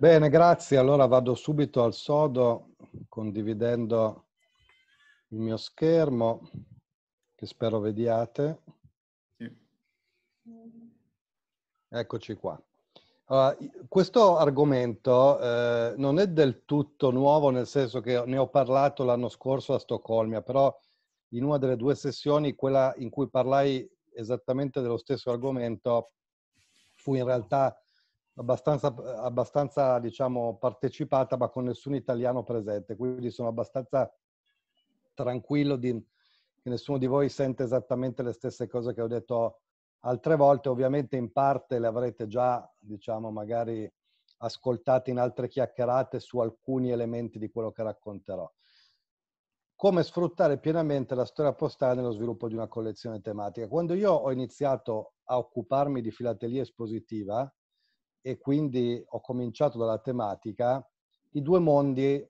Bene, grazie. Allora vado subito al sodo condividendo il mio schermo che spero vediate. Sì. Eccoci qua. Allora, questo argomento eh, non è del tutto nuovo, nel senso che ne ho parlato l'anno scorso a Stoccolma, però in una delle due sessioni, quella in cui parlai esattamente dello stesso argomento, fu in realtà abbastanza, abbastanza diciamo, partecipata, ma con nessun italiano presente, quindi sono abbastanza tranquillo di, che nessuno di voi sente esattamente le stesse cose che ho detto altre volte. Ovviamente in parte le avrete già, diciamo, magari ascoltate in altre chiacchierate su alcuni elementi di quello che racconterò. Come sfruttare pienamente la storia postale nello sviluppo di una collezione tematica. Quando io ho iniziato a occuparmi di filatelia espositiva, e quindi ho cominciato dalla tematica, i due mondi,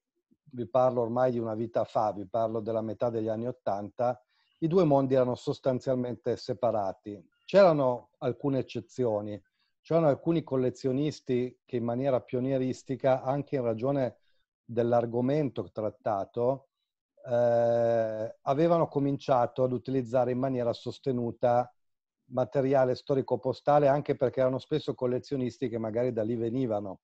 vi parlo ormai di una vita fa, vi parlo della metà degli anni Ottanta, i due mondi erano sostanzialmente separati. C'erano alcune eccezioni, c'erano alcuni collezionisti che in maniera pionieristica, anche in ragione dell'argomento trattato, eh, avevano cominciato ad utilizzare in maniera sostenuta materiale storico-postale anche perché erano spesso collezionisti che magari da lì venivano.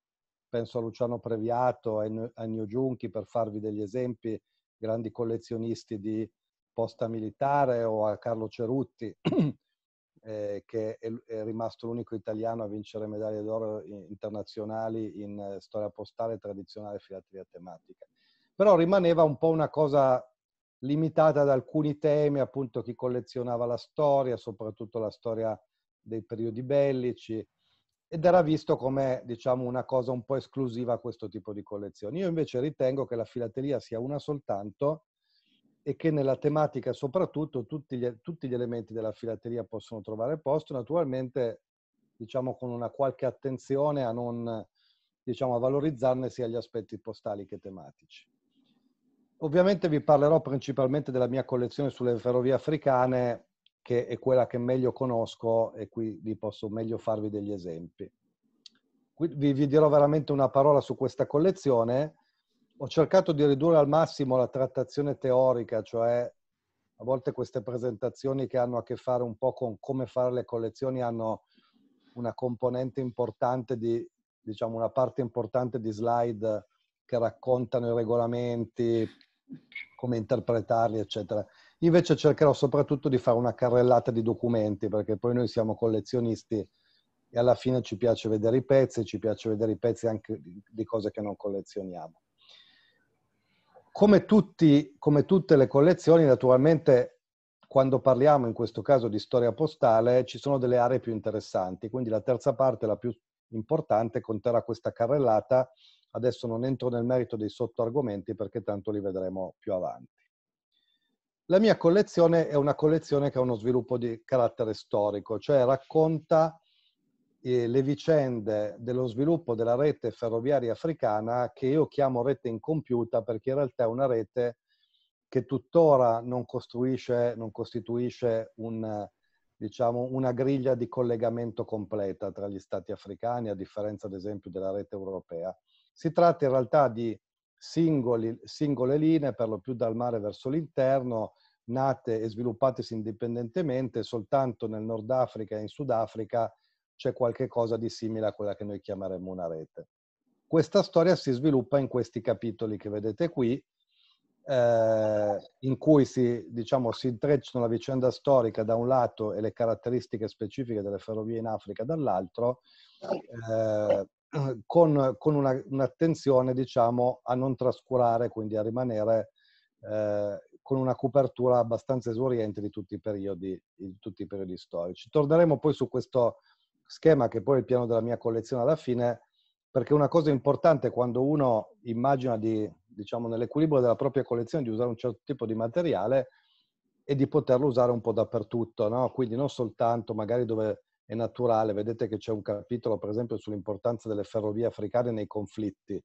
Penso a Luciano Previato, a Ennio Giunchi per farvi degli esempi, grandi collezionisti di posta militare o a Carlo Cerutti eh, che è, è, rimasto l'unico italiano a vincere medaglie d'oro internazionali in eh, storia postale tradizionale e filatria tematica. Però rimaneva un po' una cosa limitata ad alcuni temi, appunto chi collezionava la storia, soprattutto la storia dei periodi bellici, ed era visto come diciamo, una cosa un po' esclusiva a questo tipo di collezioni. Io invece ritengo che la filatelia sia una soltanto e che nella tematica soprattutto tutti gli, tutti gli elementi della filatelia possono trovare posto, naturalmente diciamo, con una qualche attenzione a non diciamo, a valorizzarne sia gli aspetti postali che tematici. Ovviamente vi parlerò principalmente della mia collezione sulle ferrovie africane, che è quella che meglio conosco e quindi posso meglio farvi degli esempi. Vi, vi dirò veramente una parola su questa collezione. Ho cercato di ridurre al massimo la trattazione teorica, cioè a volte queste presentazioni che hanno a che fare un po' con come fare le collezioni hanno una componente importante di, diciamo, una parte importante di slide che raccontano i regolamenti, come interpretarli, eccetera. Invece cercherò soprattutto di fare una carrellata di documenti, perché poi noi siamo collezionisti e alla fine ci piace vedere i pezzi, ci piace vedere i pezzi anche di cose che non collezioniamo. Come, tutti, come tutte le collezioni, naturalmente quando parliamo in questo caso di storia postale ci sono delle aree più interessanti, quindi la terza parte, la più importante, conterrà questa carrellata Adesso non entro nel merito dei sottoargomenti perché tanto li vedremo più avanti. La mia collezione è una collezione che ha uno sviluppo di carattere storico, cioè racconta eh, le vicende dello sviluppo della rete ferroviaria africana che io chiamo rete incompiuta perché in realtà è una rete che tuttora non, non costituisce un, diciamo, una griglia di collegamento completa tra gli stati africani, a differenza ad esempio della rete europea. Si tratta in realtà di singoli, singole linee, per lo più dal mare verso l'interno, nate e sviluppatesi indipendentemente, soltanto nel Nord Africa e in Sud Africa c'è qualche cosa di simile a quella che noi chiameremmo una rete. Questa storia si sviluppa in questi capitoli che vedete qui, eh, in cui si, diciamo, si intrecciano la vicenda storica da un lato e le caratteristiche specifiche delle ferrovie in Africa dall'altro, eh, eh, con, con una, un'attenzione diciamo, a non trascurare, quindi a rimanere eh, con una copertura abbastanza esoriente di tutti, periodi, di tutti, i periodi, storici. Torneremo poi su questo schema che poi è il piano della mia collezione alla fine, perché una cosa importante quando uno immagina di, diciamo, nell'equilibrio della propria collezione di usare un certo tipo di materiale e di poterlo usare un po' dappertutto, no? quindi non soltanto magari dove è naturale. Vedete che c'è un capitolo, per esempio, sull'importanza delle ferrovie africane nei conflitti.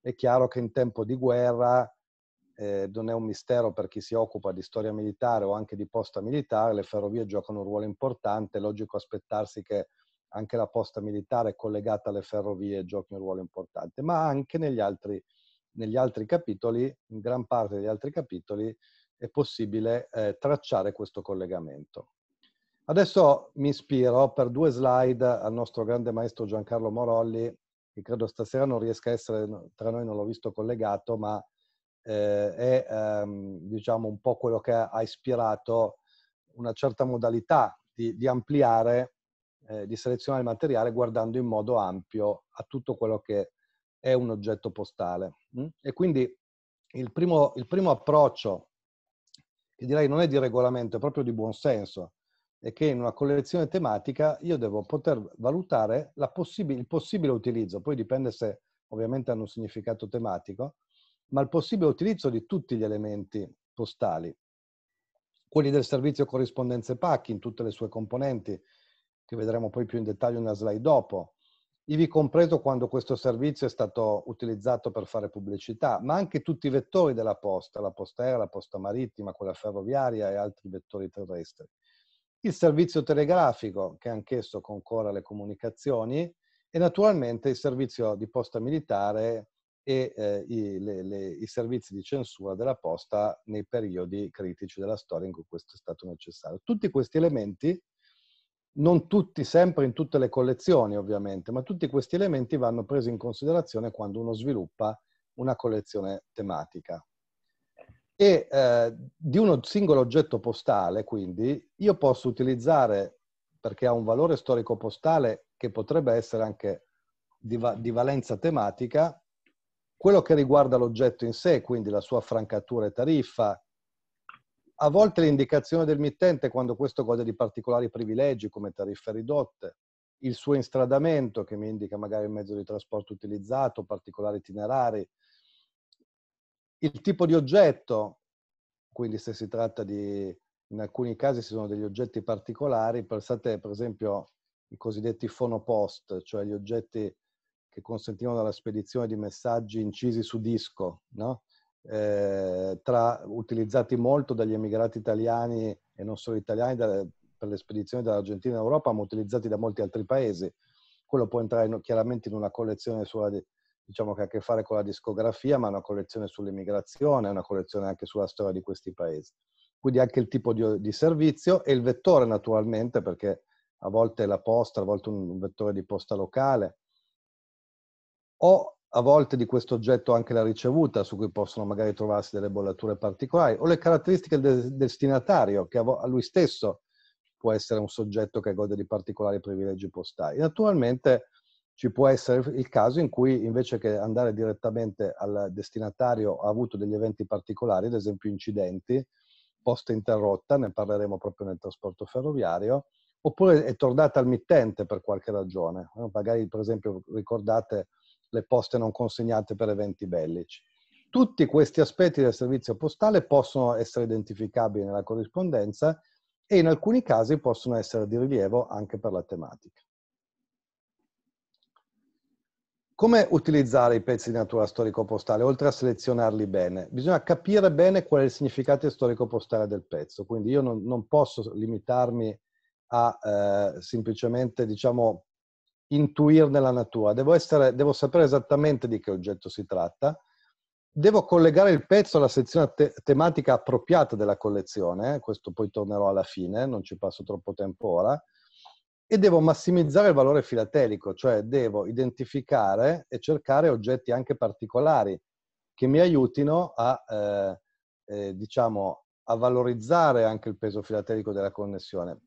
È chiaro che in tempo di guerra eh, non è un mistero per chi si occupa di storia militare o anche di posta militare, le ferrovie giocano un ruolo importante, è logico aspettarsi che anche la posta militare collegata alle ferrovie giochi un ruolo importante, ma anche negli altri, negli altri capitoli, in gran parte degli altri capitoli, è possibile eh, tracciare questo collegamento. Adesso mi ispiro per due slide al nostro grande maestro Giancarlo Morolli, che credo stasera non riesca a essere tra noi, non l'ho visto collegato, ma eh, è ehm, diciamo un po' quello che ha ispirato una certa modalità di, di ampliare, eh, di selezionare il materiale guardando in modo ampio a tutto quello che è un oggetto postale. Mm? E quindi il primo, il primo approccio, che direi non è di regolamento, è proprio di buonsenso, è che in una collezione tematica io devo poter valutare possib- il possibile utilizzo, poi dipende se ovviamente hanno un significato tematico, ma il possibile utilizzo di tutti gli elementi postali, quelli del servizio corrispondenze pacchi in tutte le sue componenti, che vedremo poi più in dettaglio nella slide dopo, ivi compreso quando questo servizio è stato utilizzato per fare pubblicità, ma anche tutti i vettori della posta, la posta aerea, la posta marittima, quella ferroviaria e altri vettori terrestri il servizio telegrafico, che anch'esso concorre alle comunicazioni, e naturalmente il servizio di posta militare e eh, i, le, le, i, servizi di censura della posta nei periodi critici della storia in cui questo è stato necessario. Tutti questi elementi, non tutti sempre in tutte le collezioni ovviamente, ma tutti questi elementi vanno presi in considerazione quando uno sviluppa una collezione tematica e eh, di uno singolo oggetto postale, quindi, io posso utilizzare, perché ha un valore storico postale che potrebbe essere anche di, va- di valenza tematica, quello che riguarda l'oggetto in sé, quindi la sua francatura e tariffa, a volte l'indicazione del mittente quando questo gode di particolari privilegi come tariffe ridotte, il suo instradamento che mi indica magari il mezzo di trasporto utilizzato, particolari itinerari, il tipo di oggetto, quindi se si tratta di, in alcuni casi ci sono degli oggetti particolari, pensate per esempio i cosiddetti phonopost, cioè gli oggetti che consentivano la spedizione di messaggi incisi su disco, no? eh, tra, utilizzati molto dagli emigrati italiani e non solo italiani da, per le spedizioni dall'Argentina in Europa, ma utilizzati da molti altri paesi. Quello può entrare in, chiaramente in una collezione sulla, diciamo che ha a che fare con la discografia, ma è una collezione sull'immigrazione, è una collezione anche sulla storia di questi paesi. Quindi anche il tipo di, di servizio e il vettore naturalmente, perché a volte è la posta, a volte un, un vettore di posta locale, o a volte di questo oggetto anche la ricevuta, su cui possono magari trovarsi delle bollature particolari, o le caratteristiche del destinatario, che a lui stesso può essere un soggetto che gode di particolari privilegi postali. Naturalmente ci può essere il caso in cui invece che andare direttamente al destinatario ha avuto degli eventi particolari, ad esempio incidenti, posta interrotta, ne parleremo proprio nel trasporto ferroviario, oppure è tornata al mittente per qualche ragione. Eh, magari per esempio ricordate le poste non consegnate per eventi bellici. Tutti questi aspetti del servizio postale possono essere identificabili nella corrispondenza e in alcuni casi possono essere di rilievo anche per la tematica. Come utilizzare i pezzi di natura storico-postale, oltre a selezionarli bene? Bisogna capire bene qual è il significato storico-postale del pezzo, quindi io non, non posso limitarmi a eh, semplicemente, diciamo, intuirne la natura, devo, essere, devo, sapere esattamente di che oggetto si tratta, devo collegare il pezzo alla sezione te- tematica appropriata della collezione, eh, questo poi tornerò alla fine, non ci passo troppo tempo ora, e devo massimizzare il valore filatelico, cioè devo identificare e cercare oggetti anche particolari che mi aiutino a, eh, eh, diciamo, a valorizzare anche il peso filatelico della,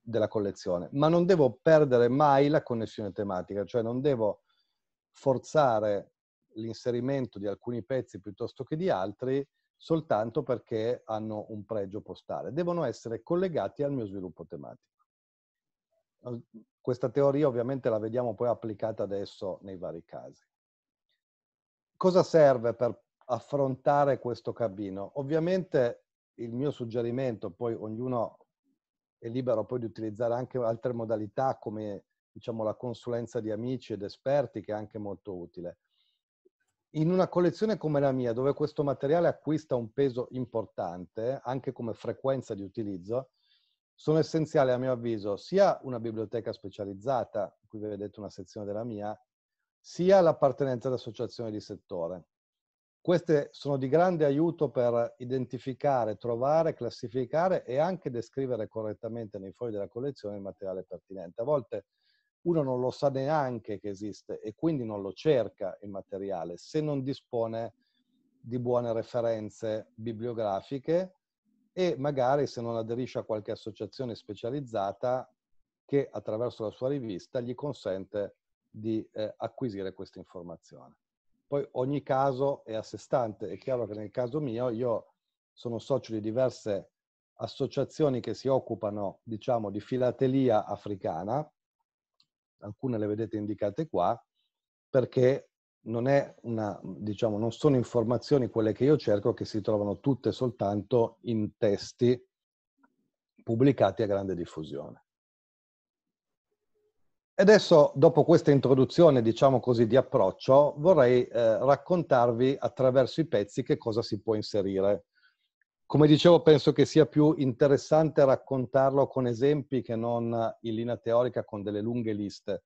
della, collezione, ma non devo perdere mai la connessione tematica, cioè non devo forzare l'inserimento di alcuni pezzi piuttosto che di altri soltanto perché hanno un pregio postale, devono essere collegati al mio sviluppo tematico. Questa teoria ovviamente la vediamo poi applicata adesso nei vari casi. Cosa serve per affrontare questo cabino? Ovviamente il mio suggerimento, poi ognuno è libero poi di utilizzare anche altre modalità come diciamo, la consulenza di amici ed esperti che è anche molto utile. In una collezione come la mia, dove questo materiale acquista un peso importante, anche come frequenza di utilizzo, sono essenziali, a mio avviso, sia una biblioteca specializzata, qui vedete una sezione della mia, sia l'appartenenza ad associazioni di settore. Queste sono di grande aiuto per identificare, trovare, classificare e anche descrivere correttamente nei fogli della collezione il materiale pertinente. A volte uno non lo sa neanche che esiste e quindi non lo cerca il materiale se non dispone di buone referenze bibliografiche e magari se non aderisce a qualche associazione specializzata che attraverso la sua rivista gli consente di eh, acquisire questa informazione. Poi ogni caso è a sé stante, è chiaro che nel caso mio io sono socio di diverse associazioni che si occupano, diciamo, di filatelia africana, alcune le vedete indicate qua, perché non, una, diciamo, non sono informazioni quelle che io cerco che si trovano tutte soltanto in testi pubblicati a grande diffusione. E adesso, dopo questa introduzione, diciamo così, di approccio, vorrei eh, raccontarvi attraverso i pezzi che cosa si può inserire. Come dicevo, penso che sia più interessante raccontarlo con esempi che non in linea teorica con delle lunghe liste,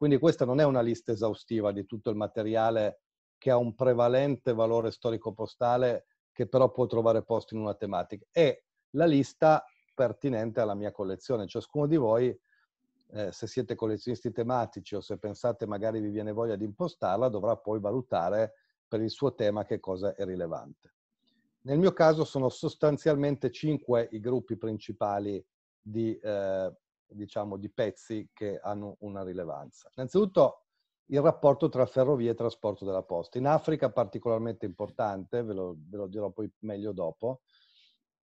quindi questa non è una lista esaustiva di tutto il materiale che ha un prevalente valore storico-postale che però può trovare posto in una tematica. È la lista pertinente alla mia collezione. Ciascuno di voi, eh, se siete collezionisti tematici o se pensate magari vi viene voglia di impostarla, dovrà poi valutare per il suo tema che cosa è rilevante. Nel mio caso sono sostanzialmente cinque i gruppi principali di eh, diciamo, di pezzi che hanno una rilevanza. Innanzitutto il rapporto tra ferrovie e trasporto della posta. In Africa particolarmente importante, ve lo, ve lo dirò poi meglio dopo,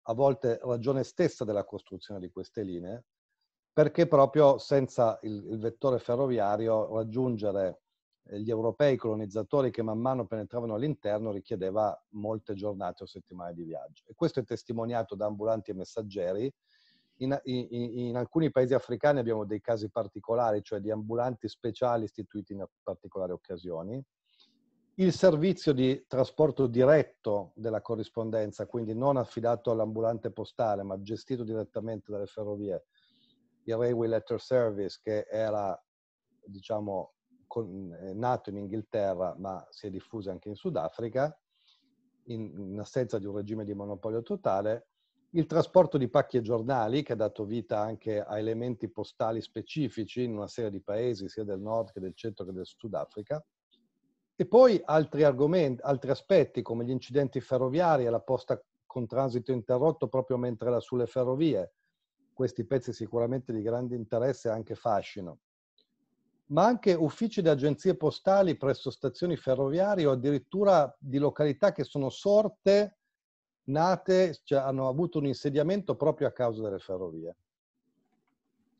a volte ragione stessa della costruzione di queste linee, perché proprio senza il, il vettore ferroviario raggiungere eh, gli europei colonizzatori che man mano penetravano all'interno richiedeva molte giornate o settimane di viaggio. E questo è testimoniato da ambulanti e messaggeri in, in, in, alcuni paesi africani abbiamo dei casi particolari, cioè di ambulanti speciali istituiti in particolari occasioni. Il servizio di trasporto diretto della corrispondenza, quindi non affidato all'ambulante postale, ma gestito direttamente dalle ferrovie, il Railway Letter Service, che era diciamo, con, eh, nato in Inghilterra, ma si è diffuso anche in Sudafrica, in, in assenza di un regime di monopolio totale, il trasporto di pacchi e giornali, che ha dato vita anche a elementi postali specifici in una serie di paesi, sia del nord che del centro che del Sudafrica, e poi altri, altri aspetti come gli incidenti ferroviari e la posta con transito interrotto proprio mentre era sulle ferrovie, questi pezzi sicuramente di grande interesse e anche fascino, ma anche uffici di agenzie postali presso stazioni ferroviarie o addirittura di località che sono sorte nate, cioè, hanno avuto un insediamento proprio a causa delle ferrovie.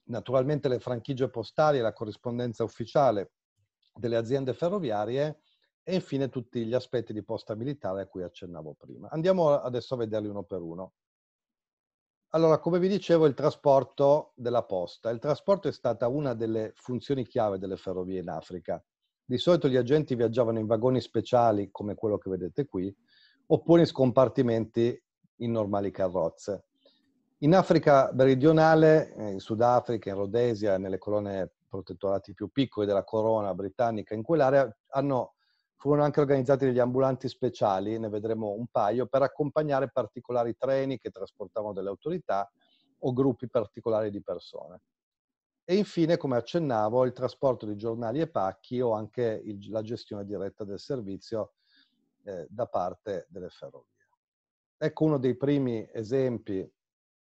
Naturalmente le franchigie postali la corrispondenza ufficiale delle aziende ferroviarie e infine tutti gli aspetti di posta militare a cui accennavo prima. Andiamo adesso a vederli uno per uno. Allora, come vi dicevo, il trasporto della posta. Il trasporto è stata una delle funzioni chiave delle ferrovie in Africa. Di solito gli agenti viaggiavano in vagoni speciali, come quello che vedete qui, oppure in scompartimenti in normali carrozze. In Africa meridionale, eh, in Sudafrica, in Rhodesia, nelle colonne protettorati più piccole della corona britannica, in quell'area hanno, furono anche organizzati degli ambulanti speciali, ne vedremo un paio, per accompagnare particolari treni che trasportavano delle autorità o gruppi particolari di persone. E infine, come accennavo, il trasporto di giornali e pacchi o anche il, la gestione diretta del servizio eh, da parte delle ferrovie. Ecco uno dei primi esempi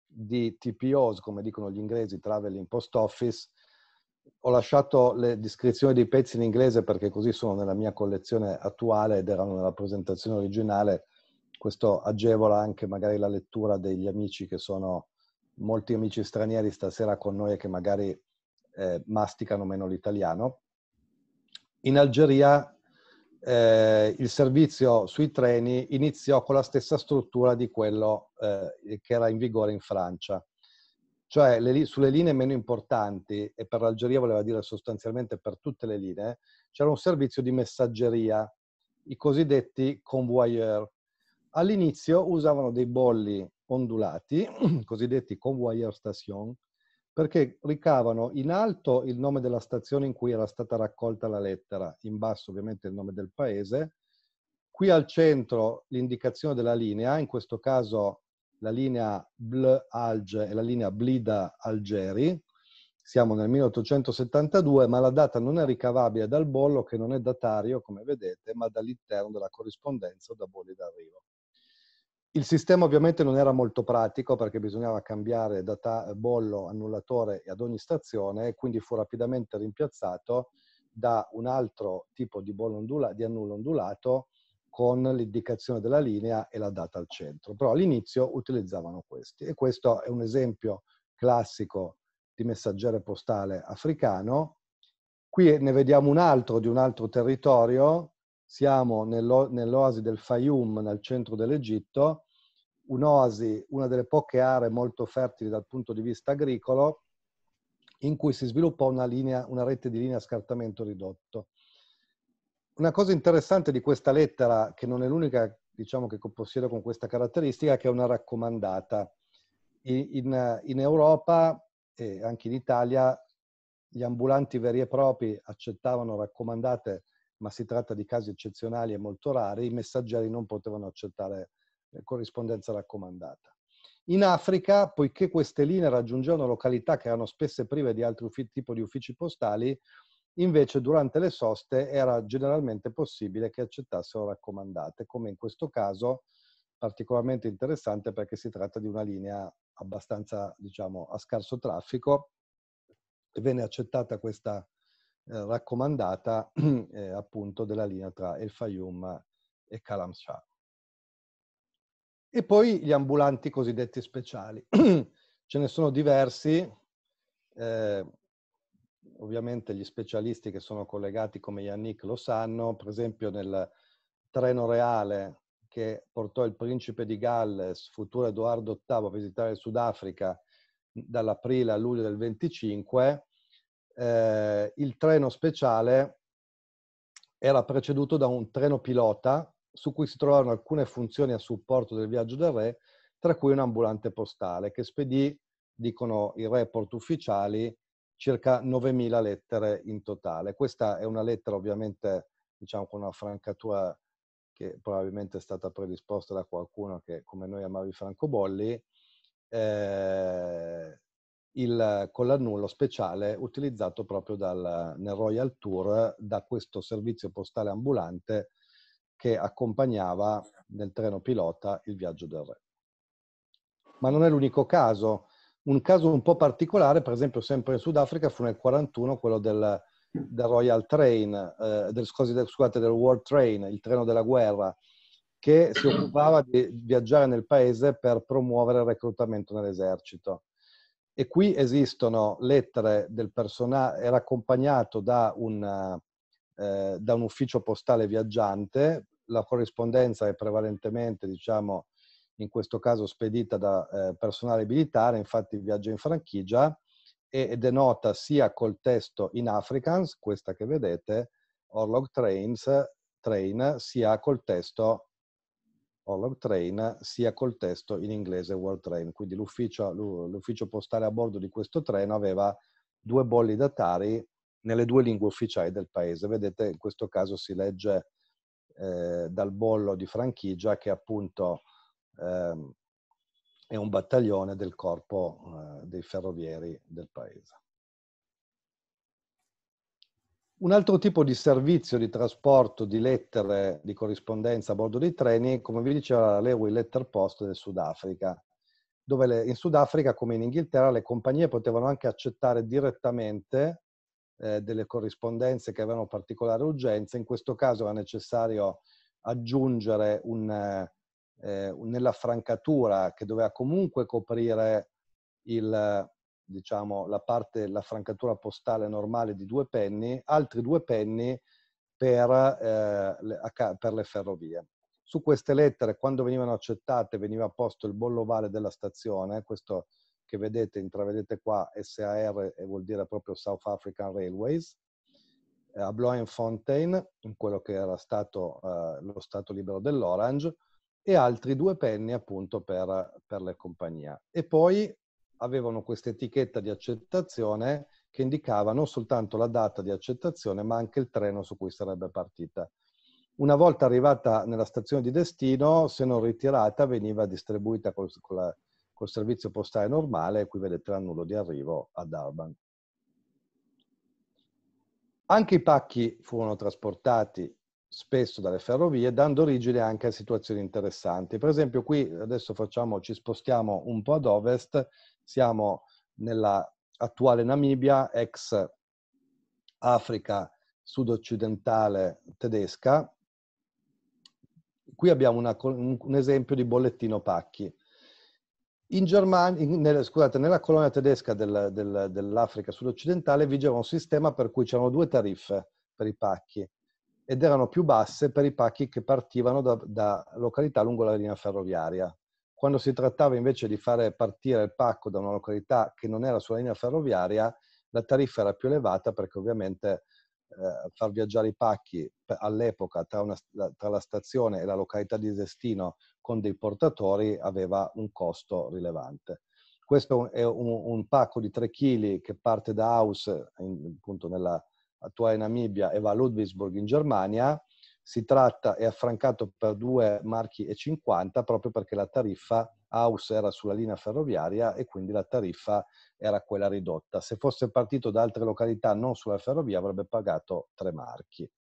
di TPOs, come dicono gli inglesi, Traveling Post Office. Ho lasciato le descrizioni dei pezzi in inglese perché così sono nella mia collezione attuale ed erano nella presentazione originale. Questo agevola anche magari la lettura degli amici che sono molti amici stranieri stasera con noi e che magari eh, masticano meno l'italiano. In Algeria eh, il servizio sui treni iniziò con la stessa struttura di quello eh, che era in vigore in Francia. Cioè le, sulle linee meno importanti, e per l'Algeria voleva dire sostanzialmente per tutte le linee, c'era un servizio di messaggeria, i cosiddetti convoyeur. All'inizio usavano dei bolli ondulati, cosiddetti convoyeur station, perché ricavano in alto il nome della stazione in cui era stata raccolta la lettera, in basso ovviamente il nome del paese, qui al centro l'indicazione della linea, in questo caso la linea Bl-Alge e la linea Blida-Algeri, siamo nel 1872, ma la data non è ricavabile dal bollo che non è datario, come vedete, ma dall'interno della corrispondenza o da bolli d'arrivo. Il sistema ovviamente non era molto pratico perché bisognava cambiare data bollo, annullatore ad ogni stazione, quindi fu rapidamente rimpiazzato da un altro tipo di, bollo ondula, di annullo ondulato con l'indicazione della linea e la data al centro. Però all'inizio utilizzavano questi e questo è un esempio classico di messaggero postale africano. Qui ne vediamo un altro di un altro territorio siamo nell'oasi del Fayum, nel centro dell'Egitto, un'oasi, una delle poche aree molto fertili dal punto di vista agricolo, in cui si sviluppa una, linea, una rete di linea a scartamento ridotto. Una cosa interessante di questa lettera, che non è l'unica diciamo, che possiede con questa caratteristica, è che è una raccomandata. in, in Europa e anche in Italia gli ambulanti veri e propri accettavano raccomandate ma si tratta di casi eccezionali e molto rari, i messaggeri non potevano accettare eh, corrispondenza raccomandata. In Africa, poiché queste linee raggiungevano località che erano spesse prive di altri tipi di uffici postali, invece durante le soste era generalmente possibile che accettassero raccomandate, come in questo caso particolarmente interessante perché si tratta di una linea abbastanza, diciamo, a scarso traffico e venne accettata questa eh, raccomandata eh, appunto della linea tra El Fayum e Kalam Shah. E poi gli ambulanti cosiddetti speciali. Ce ne sono diversi, eh, ovviamente gli specialisti che sono collegati come Yannick lo sanno, per esempio nel treno reale che portò il principe di Galles, futuro Edoardo VIII, a visitare il Sudafrica dall'aprile a luglio del 25, eh, il treno speciale era preceduto da un treno pilota su cui si trovavano alcune funzioni a supporto del viaggio del re, tra cui un ambulante postale che spedì, dicono i report ufficiali, circa 9.000 lettere in totale. Questa è una lettera ovviamente, diciamo, con una francatura che probabilmente è stata predisposta da qualcuno che, come noi, amava i francobolli, eh, il l'annullo speciale utilizzato proprio dal, nel Royal Tour da questo servizio postale ambulante che accompagnava nel treno pilota il viaggio del re. Ma non è l'unico caso. Un caso un po' particolare, per esempio sempre in Sudafrica, fu nel 1941 quello del, del Royal Train, eh, del, scusate, del World Train, il treno della guerra, che si occupava di viaggiare nel paese per promuovere il reclutamento nell'esercito. E qui esistono lettere del personale, era accompagnato da, una, eh, da un ufficio postale viaggiante, la corrispondenza è prevalentemente, diciamo, in questo caso spedita da eh, personale militare, infatti viaggia in franchigia e, denota sia col testo in Afrikaans, questa che vedete, Orlog Trains, Train, sia col testo Holland Train sia col testo in inglese World Train. Quindi l'ufficio, l'ufficio postale a bordo di questo treno aveva due bolli datari nelle due lingue ufficiali del paese. Vedete, in questo caso si legge eh, dal bollo di franchigia che appunto eh, è un battaglione del corpo eh, dei ferrovieri del paese. Un altro tipo di servizio di trasporto di lettere di corrispondenza a bordo dei treni, come vi diceva l'Airway Letter Post del Sudafrica, dove le, in Sudafrica, come in Inghilterra, le compagnie potevano anche accettare direttamente eh, delle corrispondenze che avevano particolare urgenza. In questo caso era necessario aggiungere un, eh, nella francatura che doveva comunque coprire il, diciamo, la parte, la francatura postale normale di due penny, altri due penny per, eh, le, per le ferrovie. Su queste lettere, quando venivano accettate, veniva posto il bollo ovale della stazione, questo che vedete, intravedete qua, SAR e vuol dire proprio South African Railways, eh, a Bloemfontein, in quello che era stato eh, lo Stato libero dell'Orange, e altri due penny appunto per, per le compagnie. E poi avevano questa etichetta di accettazione che indicava non soltanto la data di accettazione, ma anche il treno su cui sarebbe partita. Una volta arrivata nella stazione di destino, se non ritirata, veniva distribuita col, col, col servizio postale normale, qui vedete l'annullo di arrivo a Durban. Anche i pacchi furono trasportati spesso dalle ferrovie, dando origine anche a situazioni interessanti. Per esempio, qui adesso facciamo, ci spostiamo un po' ad ovest siamo nella attuale Namibia, ex Africa sudoccidentale tedesca. Qui abbiamo una, un esempio di bollettino pacchi. In Germania, in, nel, scusate, nella colonia tedesca del, del, dell'Africa sudoccidentale vigeva un sistema per cui c'erano due tariffe per i pacchi ed erano più basse per i pacchi che partivano da, da località lungo la linea ferroviaria. Quando si trattava invece di fare partire il pacco da una località che non era sulla linea ferroviaria, la tariffa era più elevata perché ovviamente eh, far viaggiare i pacchi all'epoca tra, una, tra la stazione e la località di destino con dei portatori aveva un costo rilevante. Questo è un, un pacco di 3 kg che parte da Aus, in, appunto nella attuale Namibia, e va a Ludwigsburg in Germania, si tratta, è affrancato per 2 marchi e 50 proprio perché la tariffa house era sulla linea ferroviaria e quindi la tariffa era quella ridotta. Se fosse partito da altre località non sulla ferrovia avrebbe pagato 3 marchi.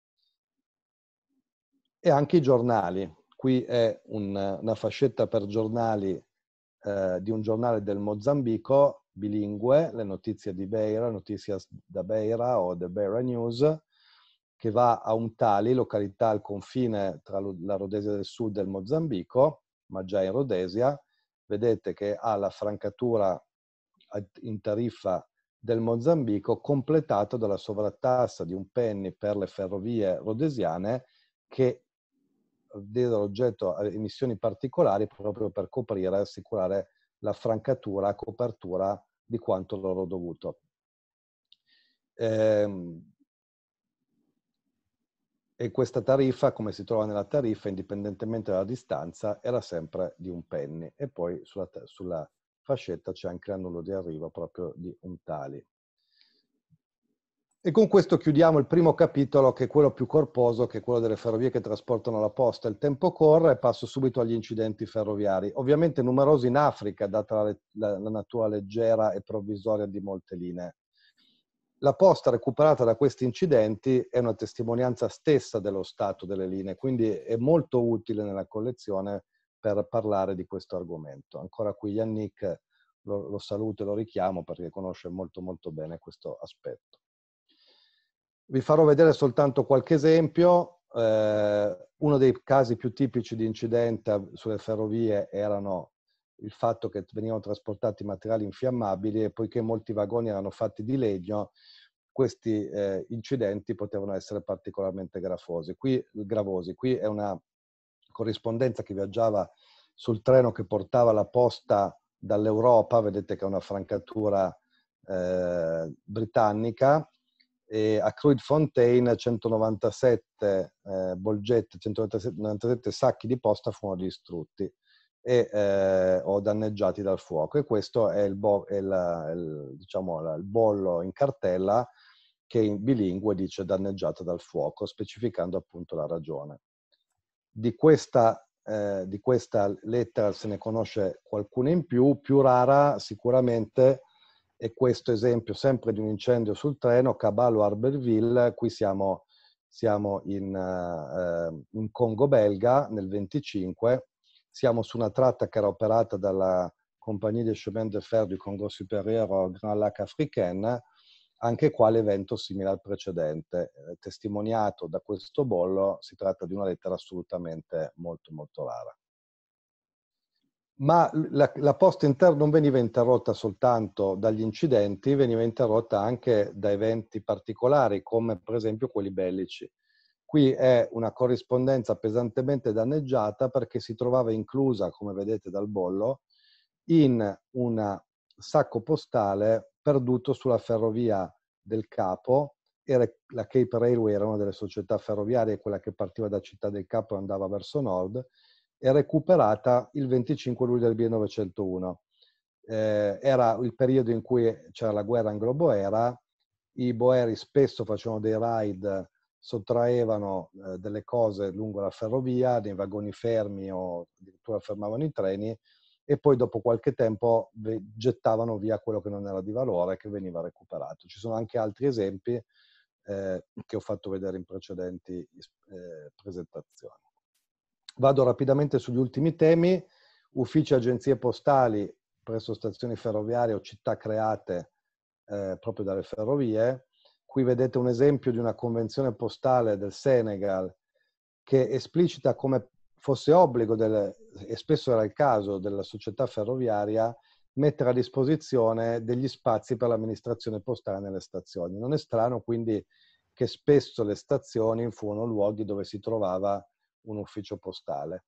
E anche i giornali. Qui è un, una fascetta per giornali eh, di un giornale del Mozambico bilingue, le notizie di Beira, notizie da Beira o The Beira News, che va a Umtali, località al confine tra la Rhodesia del Sud e il Mozambico, ma già in Rhodesia. Vedete che ha la francatura in tariffa del Mozambico completata dalla sovrattassa di un penny per le ferrovie rhodesiane che diedero oggetto a emissioni particolari proprio per coprire e assicurare la francatura a copertura di quanto loro dovuto. Ehm, e questa tariffa, come si trova nella tariffa, indipendentemente dalla distanza, era sempre di un penny e poi sulla, sulla fascetta c'è anche l'annullo di arrivo proprio di un tali. E con questo chiudiamo il primo capitolo, che è quello più corposo, che è quello delle ferrovie che trasportano la posta. Il tempo corre e passo subito agli incidenti ferroviari, ovviamente numerosi in Africa, data la, la, la natura leggera e provvisoria di molte linee. La posta recuperata da questi incidenti è una testimonianza stessa dello stato delle linee, quindi è molto utile nella collezione per parlare di questo argomento. Ancora qui Yannick lo, lo saluto e lo richiamo perché conosce molto molto bene questo aspetto. Vi farò vedere soltanto qualche esempio. Eh, uno dei casi più tipici di incidente sulle ferrovie erano il fatto che venivano trasportati materiali infiammabili e poiché molti vagoni erano fatti di legno, questi eh, incidenti potevano essere particolarmente grafosi. Qui, gravosi. Qui è una corrispondenza che viaggiava sul treno che portava la posta dall'Europa, vedete che è una francatura eh, britannica, e a Fontaine 197 eh, bolgette, 197 sacchi di posta furono distrutti e, eh, o danneggiati dal fuoco. E questo è il, bo- è la, il, diciamo, la, il bollo in cartella che in bilingue dice danneggiato dal fuoco, specificando appunto la ragione. Di questa, eh, di questa lettera se ne conosce qualcuna in più, più rara sicuramente è questo esempio sempre di un incendio sul treno Caballo Arberville, qui siamo, siamo in, eh, in Congo belga nel 25, siamo su una tratta che era operata dalla Compagnie de Chemin de Fer du Congo Superiore Grand Lac Africaine, anche qua l'evento simile al precedente, eh, testimoniato da questo bollo, si tratta di una lettera assolutamente molto molto rara. Ma la, la posta interna non veniva interrotta soltanto dagli incidenti, veniva interrotta anche da eventi particolari, come per esempio quelli bellici. Qui è una corrispondenza pesantemente danneggiata perché si trovava inclusa, come vedete dal bollo, in un sacco postale perduto sulla ferrovia del Capo e la Cape Railway era una delle società ferroviarie, quella che partiva da Città del Capo e andava verso nord, e recuperata il 25 luglio del 1901. Eh, era il periodo in cui c'era la guerra anglo-boera, i boeri spesso facevano dei ride sottraevano eh, delle cose lungo la ferrovia, nei vagoni fermi o addirittura fermavano i treni e poi dopo qualche tempo gettavano via quello che non era di valore e che veniva recuperato. Ci sono anche altri esempi eh, che ho fatto vedere in precedenti eh, presentazioni. Vado rapidamente sugli ultimi temi. Uffici e agenzie postali presso stazioni ferroviarie o città create eh, proprio dalle ferrovie Qui vedete un esempio di una convenzione postale del Senegal che esplicita come fosse obbligo, del, e spesso era il caso, della società ferroviaria mettere a disposizione degli spazi per l'amministrazione postale nelle stazioni. Non è strano quindi che spesso le stazioni furono luoghi dove si trovava un ufficio postale.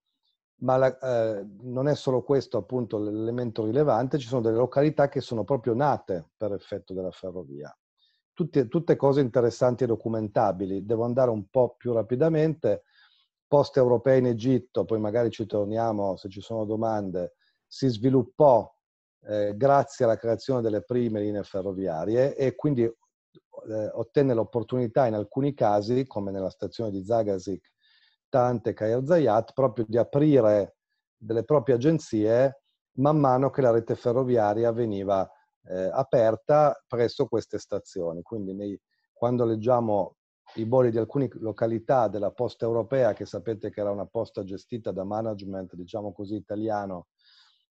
Ma la, eh, non è solo questo appunto l'elemento rilevante, ci sono delle località che sono proprio nate per effetto della ferrovia tutte, tutte cose interessanti e documentabili. Devo andare un po' più rapidamente. Post europea in Egitto, poi magari ci torniamo se ci sono domande, si sviluppò eh, grazie alla creazione delle prime linee ferroviarie e quindi eh, ottenne l'opportunità in alcuni casi, come nella stazione di Zagazik, Tante Kair Zayat, proprio di aprire delle proprie agenzie man mano che la rete ferroviaria veniva eh, aperta presso queste stazioni. Quindi nei, quando leggiamo i bolli di alcune località della posta europea, che sapete che era una posta gestita da management, diciamo così, italiano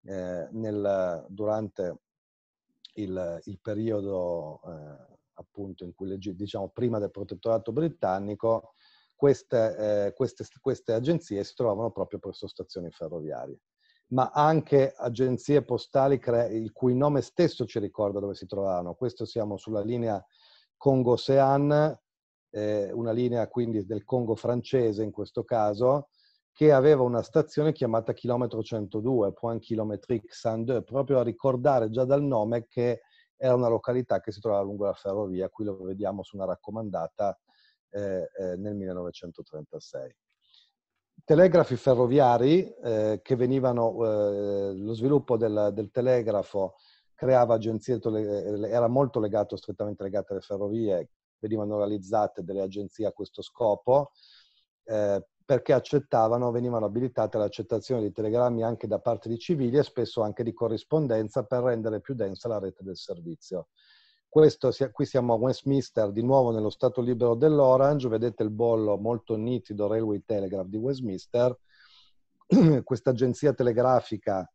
eh, nel, durante il, il periodo eh, appunto in cui leggi, diciamo prima del protettorato britannico, queste, eh, queste, queste agenzie si trovano proprio presso stazioni ferroviarie ma anche agenzie postali il cui nome stesso ci ricorda dove si trovavano. Questo siamo sulla linea Congo-Sean, eh, una linea quindi del Congo francese in questo caso, che aveva una stazione chiamata chilometro 102, Point Kilometrique 102, proprio a ricordare già dal nome che era una località che si trovava lungo la ferrovia, qui lo vediamo su una raccomandata eh, eh, nel 1936 telegrafi ferroviari eh, che venivano, eh, lo sviluppo del, del telegrafo creava agenzie, eh, era molto legato, strettamente legato alle ferrovie, venivano realizzate delle agenzie a questo scopo, eh, perché accettavano, venivano abilitate l'accettazione di telegrammi anche da parte di civili e spesso anche di corrispondenza per rendere più densa la rete del servizio. Questo, qui siamo a Westminster, di nuovo nello Stato libero dell'Orange, vedete il bollo molto nitido Railway Telegraph di Westminster. Questa agenzia telegrafica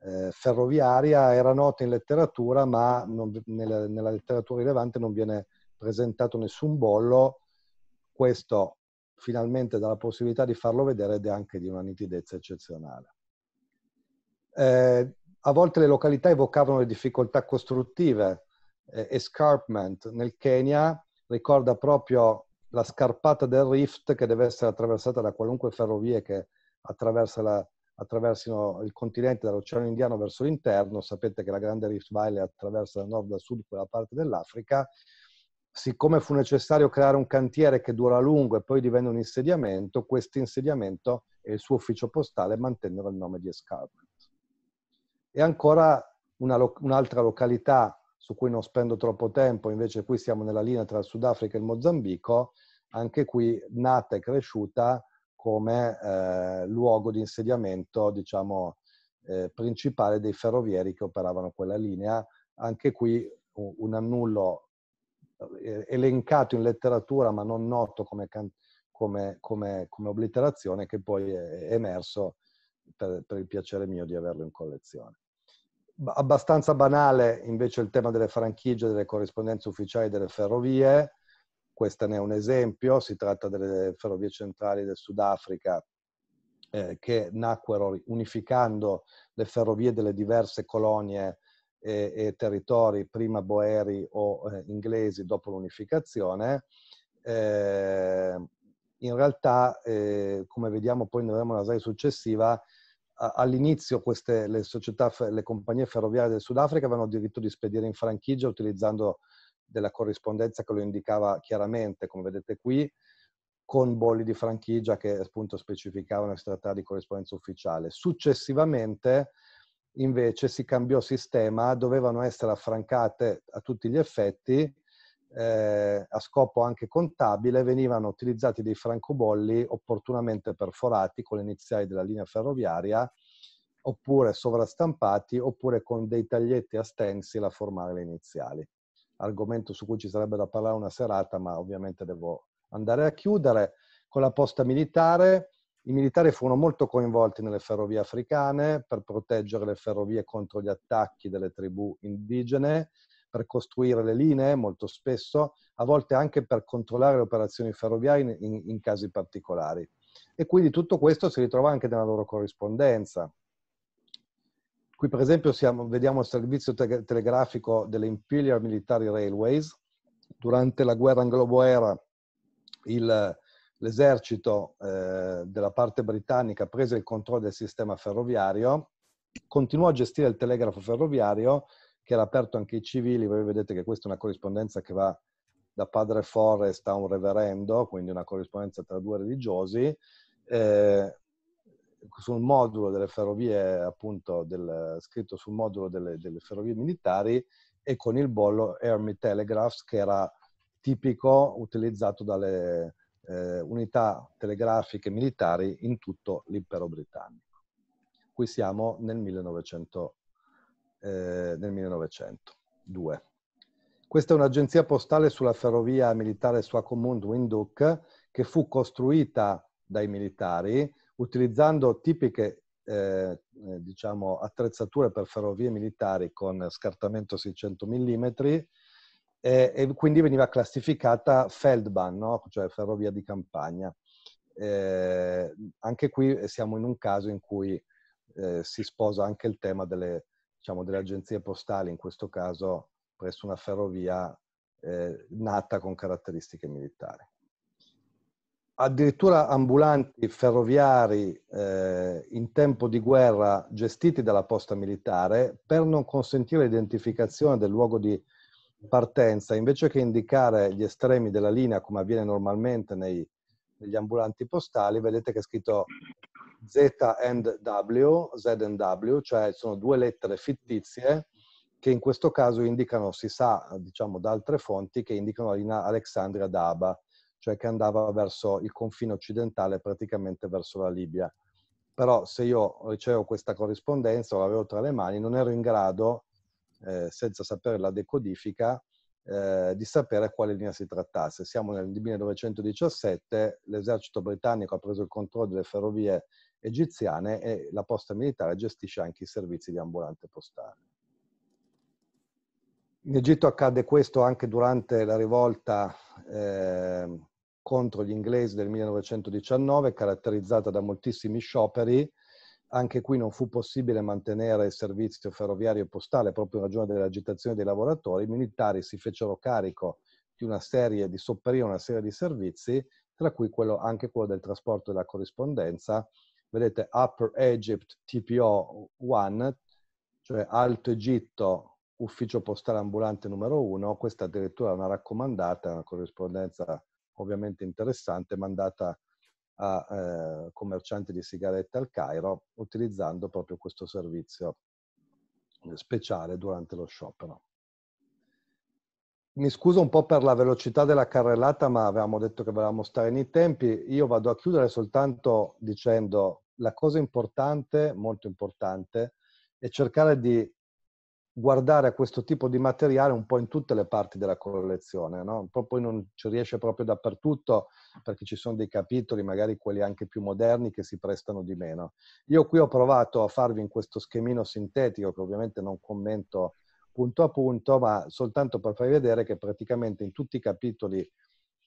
eh, ferroviaria era nota in letteratura, ma non, nella, nella, letteratura rilevante non viene presentato nessun bollo. Questo finalmente dà la possibilità di farlo vedere ed è anche di una nitidezza eccezionale. Eh, a volte le località evocavano le difficoltà costruttive eh, Escarpment nel Kenya ricorda proprio la scarpata del Rift che deve essere attraversata da qualunque ferrovie che la, attraversino il continente dall'Oceano Indiano verso l'interno. Sapete che la grande Rift Valley attraversa da nord a sud quella parte dell'Africa. Siccome fu necessario creare un cantiere che dura a lungo e poi divenne un insediamento, questo insediamento e il suo ufficio postale mantennero il nome di Escarpment. E ancora lo- un'altra località su cui non spendo troppo tempo, invece qui siamo nella linea tra il Sudafrica e il Mozambico, anche qui nata e cresciuta come eh, luogo di insediamento, diciamo, eh, principale dei ferrovieri che operavano quella linea. Anche qui un, annullo eh, elencato in letteratura ma non noto come, come, come, come obliterazione che poi è emerso per, per, il piacere mio di averlo in collezione abbastanza banale invece il tema delle franchigie, delle corrispondenze ufficiali delle ferrovie, questa ne è un esempio, si tratta delle ferrovie centrali del Sudafrica eh, che nacquero unificando le ferrovie delle diverse colonie e, e territori, prima boeri o eh, inglesi, dopo l'unificazione. Eh, in realtà, eh, come vediamo poi nella serie successiva, all'inizio queste, le società, le compagnie ferroviarie del Sudafrica avevano diritto di spedire in franchigia utilizzando della corrispondenza che lo indicava chiaramente, come vedete qui, con bolli di franchigia che appunto specificavano che si trattava di corrispondenza ufficiale. Successivamente invece si cambiò sistema, dovevano essere affrancate a tutti gli effetti eh, a scopo anche contabile venivano utilizzati dei francobolli opportunamente perforati con le iniziali della linea ferroviaria oppure sovrastampati oppure con dei taglietti a stencil a formare le iniziali. Argomento su cui ci sarebbe da parlare una serata, ma ovviamente devo andare a chiudere. Con la posta militare, i militari furono molto coinvolti nelle ferrovie africane per proteggere le ferrovie contro gli attacchi delle tribù indigene per costruire le linee molto spesso, a volte anche per controllare le operazioni ferroviarie in, in, casi particolari. E quindi tutto questo si ritrova anche nella loro corrispondenza. Qui per esempio siamo, vediamo il servizio te telegrafico delle Imperial Military Railways. Durante la guerra anglo-boera l'esercito eh, della parte britannica prese il controllo del sistema ferroviario, continuò a gestire il telegrafo ferroviario che era aperto anche ai civili, voi vedete che questa è una corrispondenza che va da padre Forrest a un reverendo, quindi una corrispondenza tra due religiosi, eh, sul modulo delle ferrovie, appunto, del, scritto sul modulo delle, delle, ferrovie militari e con il bollo Army Telegraphs, che era tipico utilizzato dalle eh, unità telegrafiche militari in tutto l'impero britannico. Qui siamo nel 1900. Eh, nel 1902. Questa è un'agenzia postale sulla ferrovia militare swakopmund Winduk che fu costruita dai militari utilizzando tipiche eh, eh diciamo, attrezzature per ferrovie militari con scartamento 600 mm eh, e quindi veniva classificata Feldbahn, no? cioè ferrovia di campagna. Eh, anche qui siamo in un caso in cui eh, si sposa anche il tema delle diciamo, delle agenzie postali, in questo caso presso una ferrovia eh, nata con caratteristiche militari. Addirittura ambulanti ferroviari eh, in tempo di guerra gestiti dalla posta militare per non consentire l'identificazione del luogo di partenza, invece che indicare gli estremi della linea come avviene normalmente nei, negli ambulanti postali, vedete che è scritto Z and W, Z and W, cioè sono due lettere fittizie che in questo caso indicano, si sa, diciamo da altre fonti, che indicano la linea Alexandria d'Aba, cioè che andava verso il confine occidentale, praticamente verso la Libia. Però se io ricevo questa corrispondenza, o l'avevo tra le mani, non ero in grado, eh, senza sapere la decodifica, eh, di sapere a quale linea si trattasse. Siamo nel 1917, l'esercito britannico ha preso il controllo delle ferrovie egiziane e la posta militare gestisce anche i servizi di ambulante postale. In Egitto accadde questo anche durante la rivolta eh, contro gli inglesi del 1919, caratterizzata da moltissimi scioperi. Anche qui non fu possibile mantenere il servizio ferroviario e postale proprio in ragione dell'agitazione dei lavoratori. I militari si fecero carico di una serie di sopperire una serie di servizi, tra cui quello, anche quello del trasporto e della corrispondenza, vedete Upper Egypt TPO 1, cioè Alto Egitto ufficio postale ambulante numero 1, questa addirittura è una raccomandata, una corrispondenza ovviamente interessante mandata a eh, commercianti di sigarette al Cairo utilizzando proprio questo servizio eh, speciale durante lo sciopero. Mi scuso un po' per la velocità della carrellata, ma avevamo detto che volevamo stare nei tempi. Io vado a chiudere soltanto dicendo la cosa importante, molto importante, è cercare di guardare a questo tipo di materiale un po' in tutte le parti della collezione, no? poi non ci riesce proprio dappertutto perché ci sono dei capitoli, magari quelli anche più moderni, che si prestano di meno. Io qui ho provato a farvi in questo schemino sintetico, che ovviamente non commento punto a punto, ma soltanto per farvi vedere che praticamente in tutti i capitoli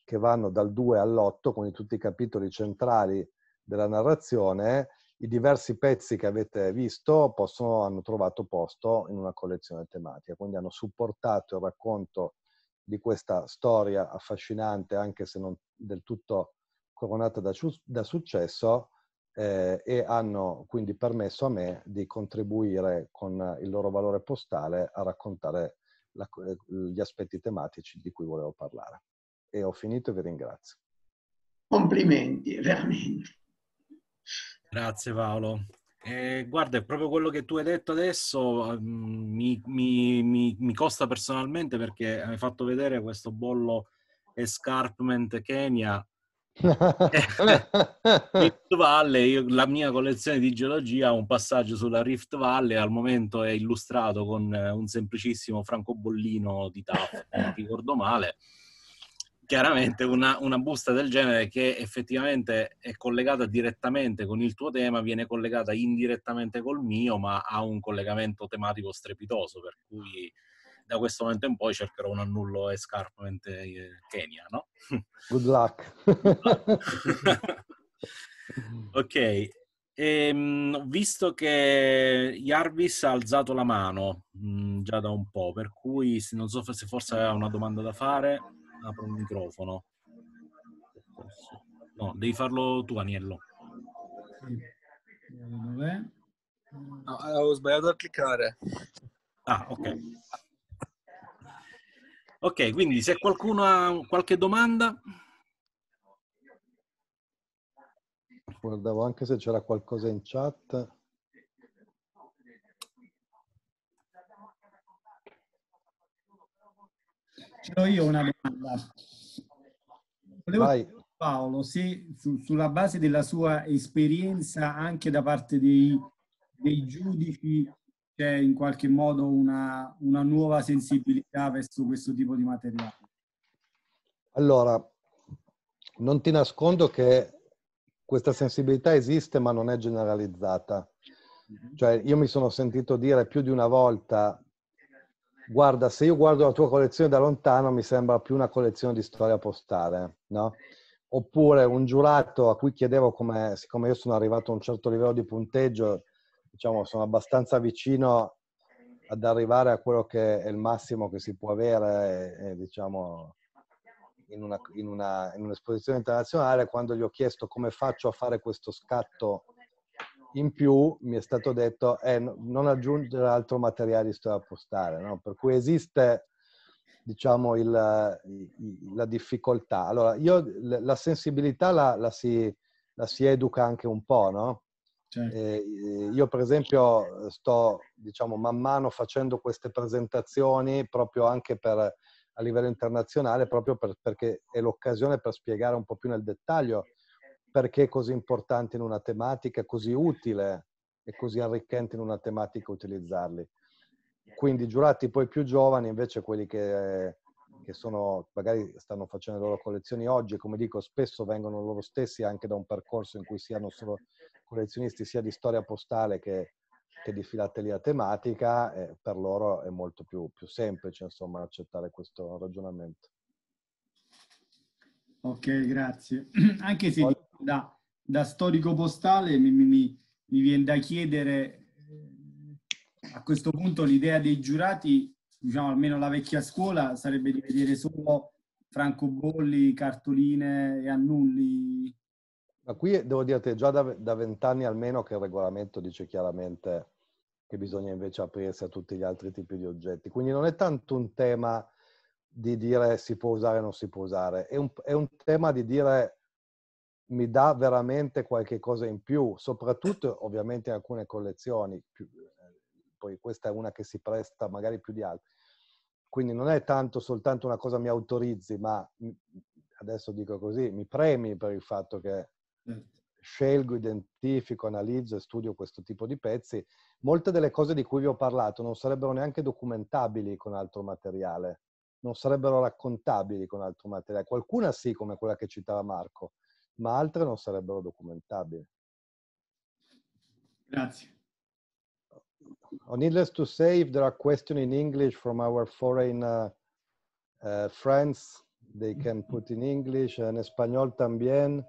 che vanno dal 2 all'8, quindi tutti i capitoli centrali della narrazione, i diversi pezzi che avete visto possono, hanno trovato posto in una collezione tematica, quindi hanno supportato il racconto di questa storia affascinante, anche se non del tutto coronata da, da successo, eh, e hanno quindi permesso a me di contribuire con il loro valore postale a raccontare la, eh, gli aspetti tematici di cui volevo parlare. E ho finito e vi ringrazio. Complimenti, veramente. Grazie Paolo. Eh, guarda, proprio quello che tu hai detto adesso mm, mi, mi, mi, mi, costa personalmente perché hai fatto vedere questo bollo Escarpment Kenya. Rift Valley, io, la mia collezione di geologia ha un passaggio sulla Rift Valley, al momento è illustrato con eh, un semplicissimo francobollino di TAF, non ricordo male chiaramente una, una, busta del genere che effettivamente è collegata direttamente con il tuo tema, viene collegata indirettamente col mio, ma ha un collegamento tematico strepitoso, per cui da questo momento in poi cercherò un annullo e Scarpament eh, Kenya, no? Good luck! ok, e, ehm, visto che Jarvis ha alzato la mano mh, mm, già da un po', per cui non so se forse aveva una domanda da fare apro il microfono. No, devi farlo tu, Aniello. Sì. Dov'è? Eh, sbagliato a cliccare. Ah, ok. Ok, quindi se qualcuno ha qualche domanda... Guardavo anche se c'era qualcosa in chat. Ce io una domanda. Volevo Vai. Paolo se su, sulla base della sua esperienza anche da parte dei, dei giudici c'è in qualche modo una, una, nuova sensibilità verso questo tipo di materiale. Allora, non ti nascondo che questa sensibilità esiste ma non è generalizzata. Mhm. Cioè io mi sono sentito dire più di una volta Guarda, se io guardo la tua collezione da lontano mi sembra più una collezione di storia postale, no? Oppure un giurato a cui chiedevo come, siccome io sono arrivato a un certo livello di punteggio, diciamo sono abbastanza vicino ad arrivare a quello che è il massimo che si può avere, eh, eh diciamo, in, una, in, una, in un'esposizione internazionale, quando gli ho chiesto come faccio a fare questo scatto in più mi è stato detto è eh, non aggiungere altro materiale da postare, no? per cui esiste diciamo il, la difficoltà. Allora, io la sensibilità la, la, si, la si, educa anche un po', no? Certo. Eh, io per esempio sto diciamo man mano facendo queste presentazioni proprio anche per, a livello internazionale proprio per, perché è l'occasione per spiegare un po' più nel dettaglio perché è così importante in una tematica, così utile e così arricchente in una tematica utilizzarli. Quindi giurati poi più giovani, invece quelli che, che sono, magari stanno facendo le loro collezioni oggi, come dico, spesso vengono loro stessi anche da un percorso in cui siano solo collezionisti sia di storia postale che, che di filatelia tematica, eh, per loro è molto più, più semplice insomma, accettare questo ragionamento. Ok, grazie. Anche se da, da storico postale mi, mi, mi, viene da chiedere eh, a questo punto l'idea dei giurati, diciamo almeno la vecchia scuola, sarebbe di vedere solo francobolli, cartoline e annulli. Ma qui devo dirti, già da vent'anni almeno che il regolamento dice chiaramente che bisogna invece aprirsi a tutti gli altri tipi di oggetti. Quindi non è tanto un tema di dire si può usare o non si può usare, è un, è un tema di dire mi dà veramente qualche cosa in più, soprattutto ovviamente in alcune collezioni, più, eh, poi questa è una che si presta magari più di altre. Quindi non è tanto soltanto una cosa mi autorizzi, ma mm, adesso dico così, mi premi per il fatto che certo. scelgo, identifico, analizzo e studio questo tipo di pezzi. Molte delle cose di cui vi ho parlato non sarebbero neanche documentabili con altro materiale, non sarebbero raccontabili con altro materiale. Qualcuna sì, come quella che citava Marco, ma altre non sarebbero documentabili. Grazie. Oh, needless to say, if there are questions in English from our foreign uh, uh, friends, they can put in English and español también.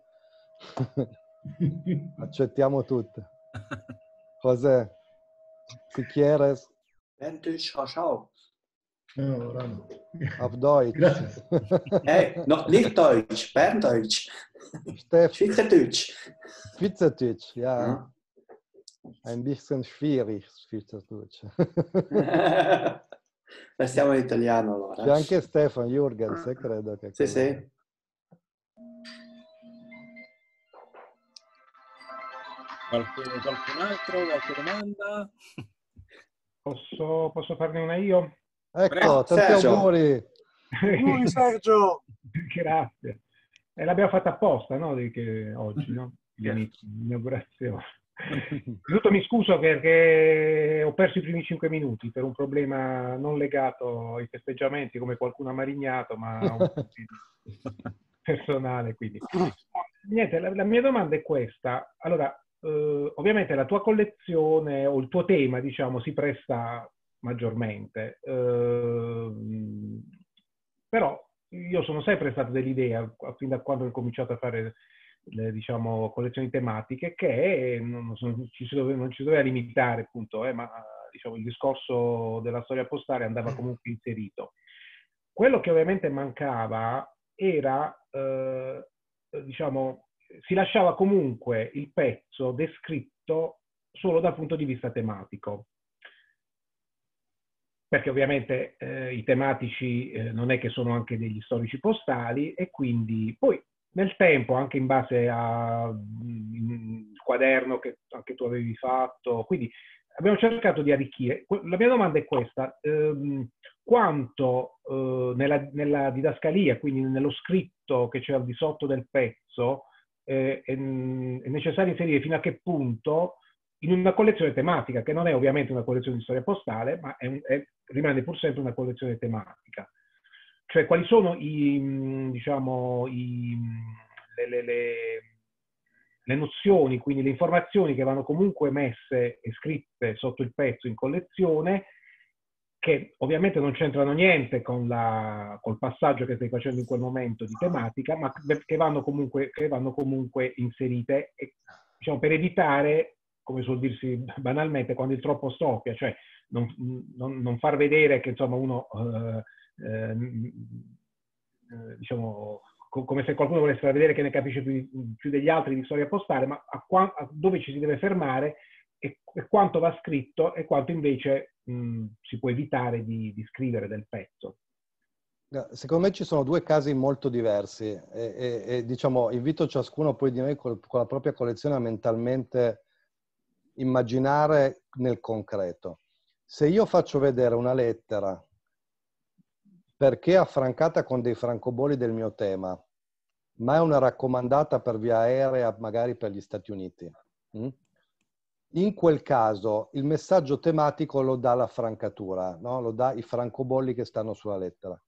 Accettiamo tutto. José, si quieres. Gente, ciao ciao. No, no. Auf Deutsch. Nein, eh, no, nicht Deutsch, Berndeutsch. Steff. Schweizerdeutsch. Schweizerdeutsch, ja. ja. Ein bisschen schwierig, Schweizerdeutsch. Restiamo in italiano allora. C'è anche Stefan Jurgens, eh, credo che... Sì, sì. Qualcun, qualcun altro? Qualche domanda? Posso, posso farne una io? Ecco, Prego, tanti Sergio. auguri. Auguri Sergio. Grazie. E l'abbiamo fatta apposta, no? Che oggi, no? L'inaugurazione. Innanzitutto mi scuso perché ho perso i primi cinque minuti per un problema non legato ai festeggiamenti come qualcuno ha marignato, ma personale. Quindi. Niente, la, la, mia domanda è questa. Allora, eh, ovviamente la tua collezione o il tuo tema, diciamo, si presta maggiormente. Eh, però io sono sempre stato dell'idea, fin da quando ho cominciato a fare le, diciamo, collezioni tematiche, che non, non, ci, si doveva, non ci si doveva limitare, appunto, eh, ma diciamo, il discorso della storia postale andava mm. comunque inserito. Quello che ovviamente mancava era, eh, diciamo, si lasciava comunque il pezzo descritto solo dal punto di vista tematico perché ovviamente eh, i tematici eh, non è che sono anche degli storici postali e quindi poi nel tempo, anche in base al mm, quaderno che anche tu avevi fatto, quindi abbiamo cercato di arricchire. La mia domanda è questa, ehm, quanto eh, nella, nella, didascalia, quindi nello scritto che c'è al di sotto del pezzo, eh, è, mm, è necessario inserire fino a che punto in una collezione tematica, che non è ovviamente una collezione di storia postale, ma è è, rimane pur sempre una collezione tematica. Cioè quali sono i, mm, diciamo, i, mm, le, le, le, le nozioni, quindi le informazioni che vanno comunque messe e scritte sotto il pezzo in collezione, che ovviamente non c'entrano niente con la, col passaggio che stai facendo in quel momento di tematica, ma che vanno comunque, che vanno comunque inserite e, diciamo, per evitare come suol dirsi banalmente, quando il troppo soffia, cioè non, non, non far vedere che insomma uno, eh, eh, mm, mm, eh diciamo, co- come se qualcuno volesse far vedere che ne capisce più, più degli altri di storia postale, ma a qua- a dove ci si deve fermare e, e, quanto va scritto e quanto invece mh, mm, si può evitare di, di, scrivere del pezzo. Secondo me ci sono due casi molto diversi e, e, e diciamo invito ciascuno poi di noi col, con la propria collezione a mentalmente immaginare nel concreto. Se io faccio vedere una lettera perché affrancata con dei francobolli del mio tema, ma è una raccomandata per via aerea, magari per gli Stati Uniti. Hm? In quel caso il messaggio tematico lo dà la francatura, no? lo dà i francobolli che stanno sulla lettera.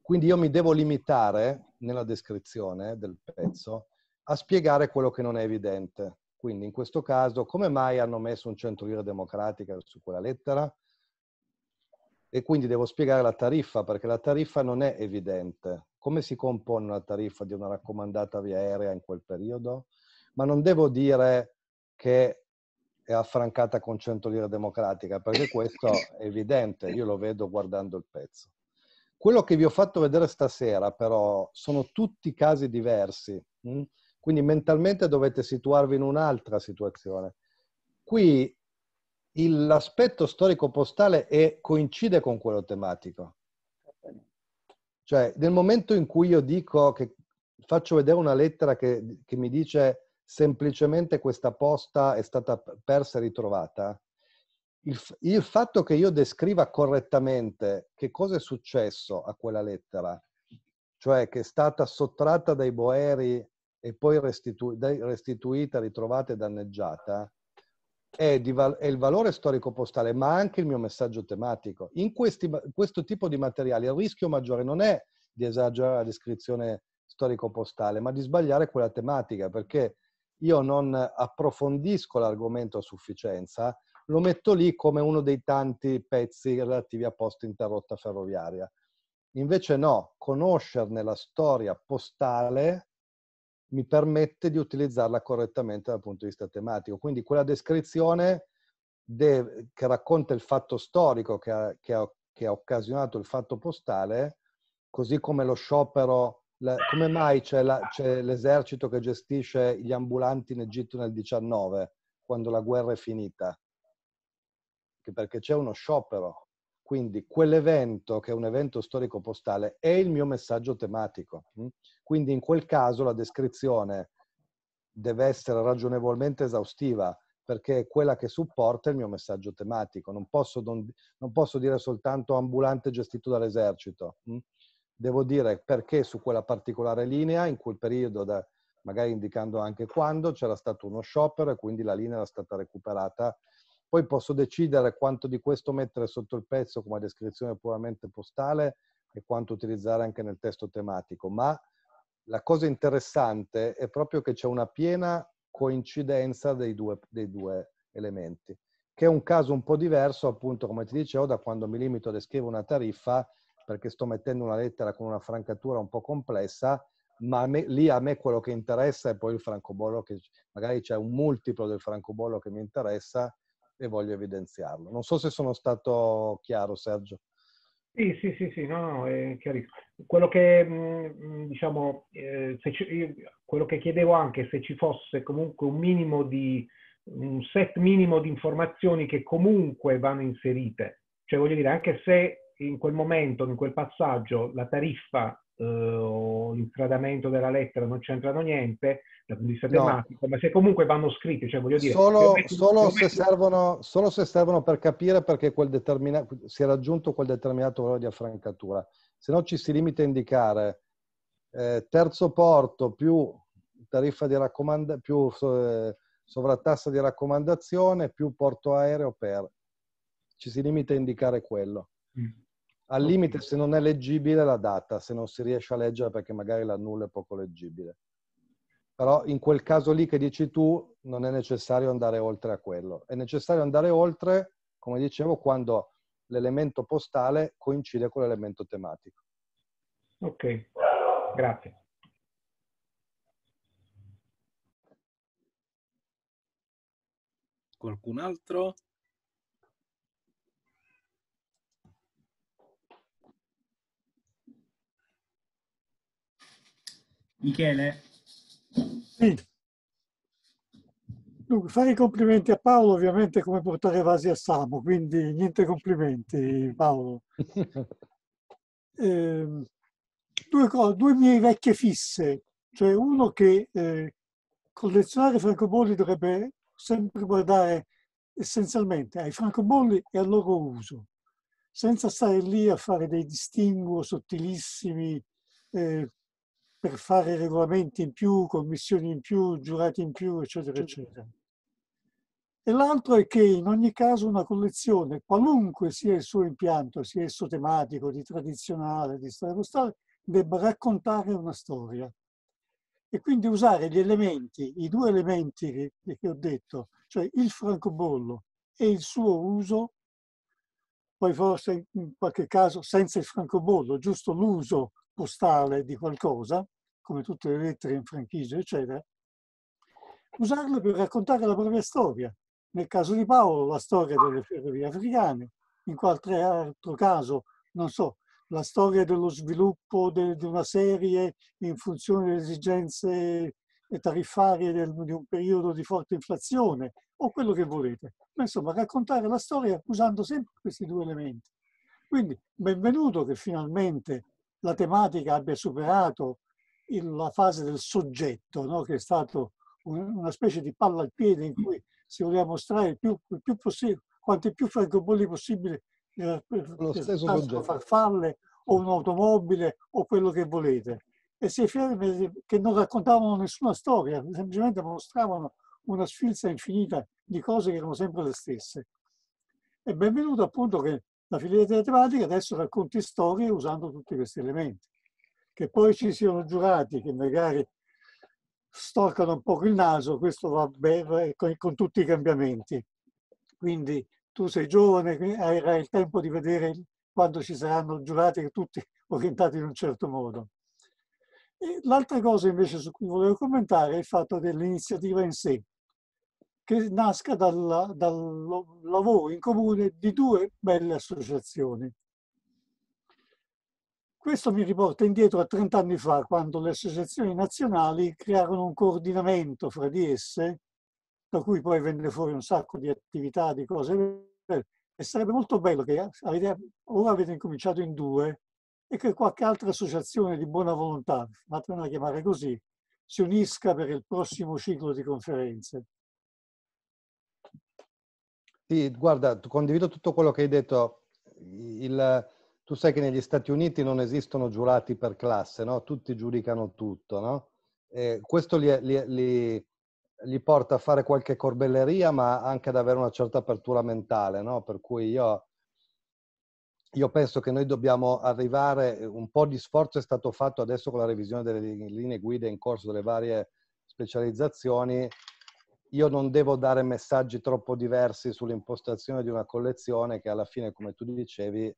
Quindi io mi devo limitare nella descrizione del pezzo a spiegare quello che non è evidente. Quindi in questo caso come mai hanno messo un centro democratica su quella lettera? E quindi devo spiegare la tariffa perché la tariffa non è evidente. Come si compone la tariffa di una raccomandata via aerea in quel periodo? Ma non devo dire che è affrancata con 100 lire democratica, perché questo è evidente, io lo vedo guardando il pezzo. Quello che vi ho fatto vedere stasera però sono tutti casi diversi. Hm? Quindi mentalmente dovete situarvi in un'altra situazione. Qui il, l'aspetto storico-postale è, coincide con quello tematico. Cioè, nel momento in cui io dico che faccio vedere una lettera che, che mi dice semplicemente questa posta è stata persa e ritrovata, il, il, fatto che io descriva correttamente che cosa è successo a quella lettera, cioè che è stata sottratta dai boeri e poi restitu- restituita, ritrovata e danneggiata, è, val- è, il valore storico-postale, ma anche il mio messaggio tematico. In questi, questo tipo di materiali il rischio maggiore non è di esagerare la descrizione storico-postale, ma di sbagliare quella tematica, perché io non approfondisco l'argomento a sufficienza, lo metto lì come uno dei tanti pezzi relativi a post interrotta ferroviaria. Invece no, conoscerne la storia postale mi permette di utilizzarla correttamente dal punto di vista tematico. Quindi quella descrizione deve, che racconta il fatto storico che ha, che, ha, che ha, occasionato il fatto postale, così come lo sciopero, la, come mai c'è, la, c'è, l'esercito che gestisce gli ambulanti in Egitto nel 19, quando la guerra è finita? perché c'è uno sciopero, quindi quell'evento, che è un evento storico postale, è il mio messaggio tematico. Mm? Quindi in quel caso la descrizione deve essere ragionevolmente esaustiva, perché è quella che supporta il mio messaggio tematico. Non posso, don, non posso dire soltanto ambulante gestito dall'esercito. Mm? Devo dire perché su quella particolare linea, in quel periodo, da, magari indicando anche quando, c'era stato uno sciopero e quindi la linea era stata recuperata poi posso decidere quanto di questo mettere sotto il pezzo come descrizione puramente postale e quanto utilizzare anche nel testo tematico, ma la cosa interessante è proprio che c'è una piena coincidenza dei due, dei due elementi, che è un caso un po' diverso, appunto, come ti dicevo, da quando mi limito a descrivere una tariffa perché sto mettendo una lettera con una francatura un po' complessa, ma a me, lì a me quello che interessa è poi il francobollo, che magari c'è un multiplo del francobollo che mi interessa e voglio evidenziarlo. Non so se sono stato chiaro, Sergio. Sì, sì, sì, sì, no, no, è chiarissimo. Quello che, mm, diciamo, eh, ci, quello che chiedevo anche se ci fosse comunque un minimo di, un set minimo di informazioni che comunque vanno inserite. Cioè, voglio dire, anche se in quel momento, in quel passaggio, la tariffa eh, o il trattamento della lettera non c'entrano niente dal punto di vista no. tematico, ma se comunque vanno scritti, cioè voglio dire... Solo, metto, solo, se, servono, solo se servono, per capire perché quel determina... si è raggiunto quel determinato valore di affrancatura, se no ci si limita a indicare eh, terzo porto più tariffa di raccomandazione, più eh, sovrattassa di raccomandazione, più porto aereo per... Ci si limita a indicare quello. Mm. Al limite, se non è leggibile, la data, se non si riesce a leggere perché magari la nulla è poco leggibile. Però in quel caso lì che dici tu, non è necessario andare oltre a quello. È necessario andare oltre, come dicevo, quando l'elemento postale coincide con l'elemento tematico. Ok, grazie. Qualcun altro? Michele? Sì. Dunque, fare i complimenti a Paolo ovviamente è come portare vasi a Samo, quindi niente complimenti Paolo. eh, due, cose, due mie vecchie fisse, cioè uno che eh, collezionare francobolli dovrebbe sempre guardare essenzialmente ai francobolli e al loro uso, senza stare lì a fare dei distinguo sottilissimi eh, per fare regolamenti in più, commissioni in più, giurati in più, eccetera, eccetera. E l'altro è che in ogni caso una collezione, qualunque sia il suo impianto, sia esso tematico, di tradizionale, di storia postale, debba raccontare una storia. E quindi usare gli elementi, i due elementi che, che ho detto, cioè il francobollo e il suo uso, poi forse in qualche caso senza il francobollo, giusto l'uso postale di qualcosa, come tutte le lettere in franchigia, eccetera, usarle per raccontare la propria storia. Nel caso di Paolo, la storia delle ferrovie africane, in qualche altro caso, non so, la storia dello sviluppo de, di una serie in funzione delle esigenze tariffarie del, di un periodo di forte inflazione o quello che volete. Ma insomma, raccontare la storia usando sempre questi due elementi. Quindi, benvenuto che finalmente la tematica abbia superato il, la fase del soggetto, no? che è stato un, una specie di palla al piede in cui si voleva mostrare il più, il più possibile, quanti più francobolli possibile eh, lo stesso soggetto. farfalle o un'automobile o quello che volete. E si è fermi che non raccontavano nessuna storia, semplicemente mostravano una sfilza infinita di cose che erano sempre le stesse. E benvenuto appunto che la filiera tematica adesso racconti storie usando tutti questi elementi. Che poi ci siano giurati che magari storcano un po' il naso, questo va bene eh, con, con tutti i cambiamenti. Quindi tu sei giovane, hai il tempo di vedere quando ci saranno giurati tutti orientati in un certo modo. L'altra cosa invece su cui volevo commentare è il fatto dell'iniziativa in sé che nasca dal, dal lavoro in comune di due belle associazioni. Questo mi riporta indietro a 30 anni fa, quando le associazioni nazionali crearono un coordinamento fra di esse, da cui poi venne fuori un sacco di attività, di cose. E sarebbe molto bello che avete, ora avete incominciato in due e che qualche altra associazione di buona volontà, fatemela chiamare così, si unisca per il prossimo ciclo di conferenze. Sì, guarda, condivido tutto quello che hai detto. Il, tu sai che negli Stati Uniti non esistono giurati per classe, no? Tutti giudicano tutto, no? E questo li, li, li, li, porta a fare qualche corbelleria, ma anche ad avere una certa apertura mentale, no? Per cui io, io penso che noi dobbiamo arrivare, un po' di sforzo è stato fatto adesso con la revisione delle linee guida in corso delle varie specializzazioni, io non devo dare messaggi troppo diversi sull'impostazione di una collezione che alla fine, come tu dicevi,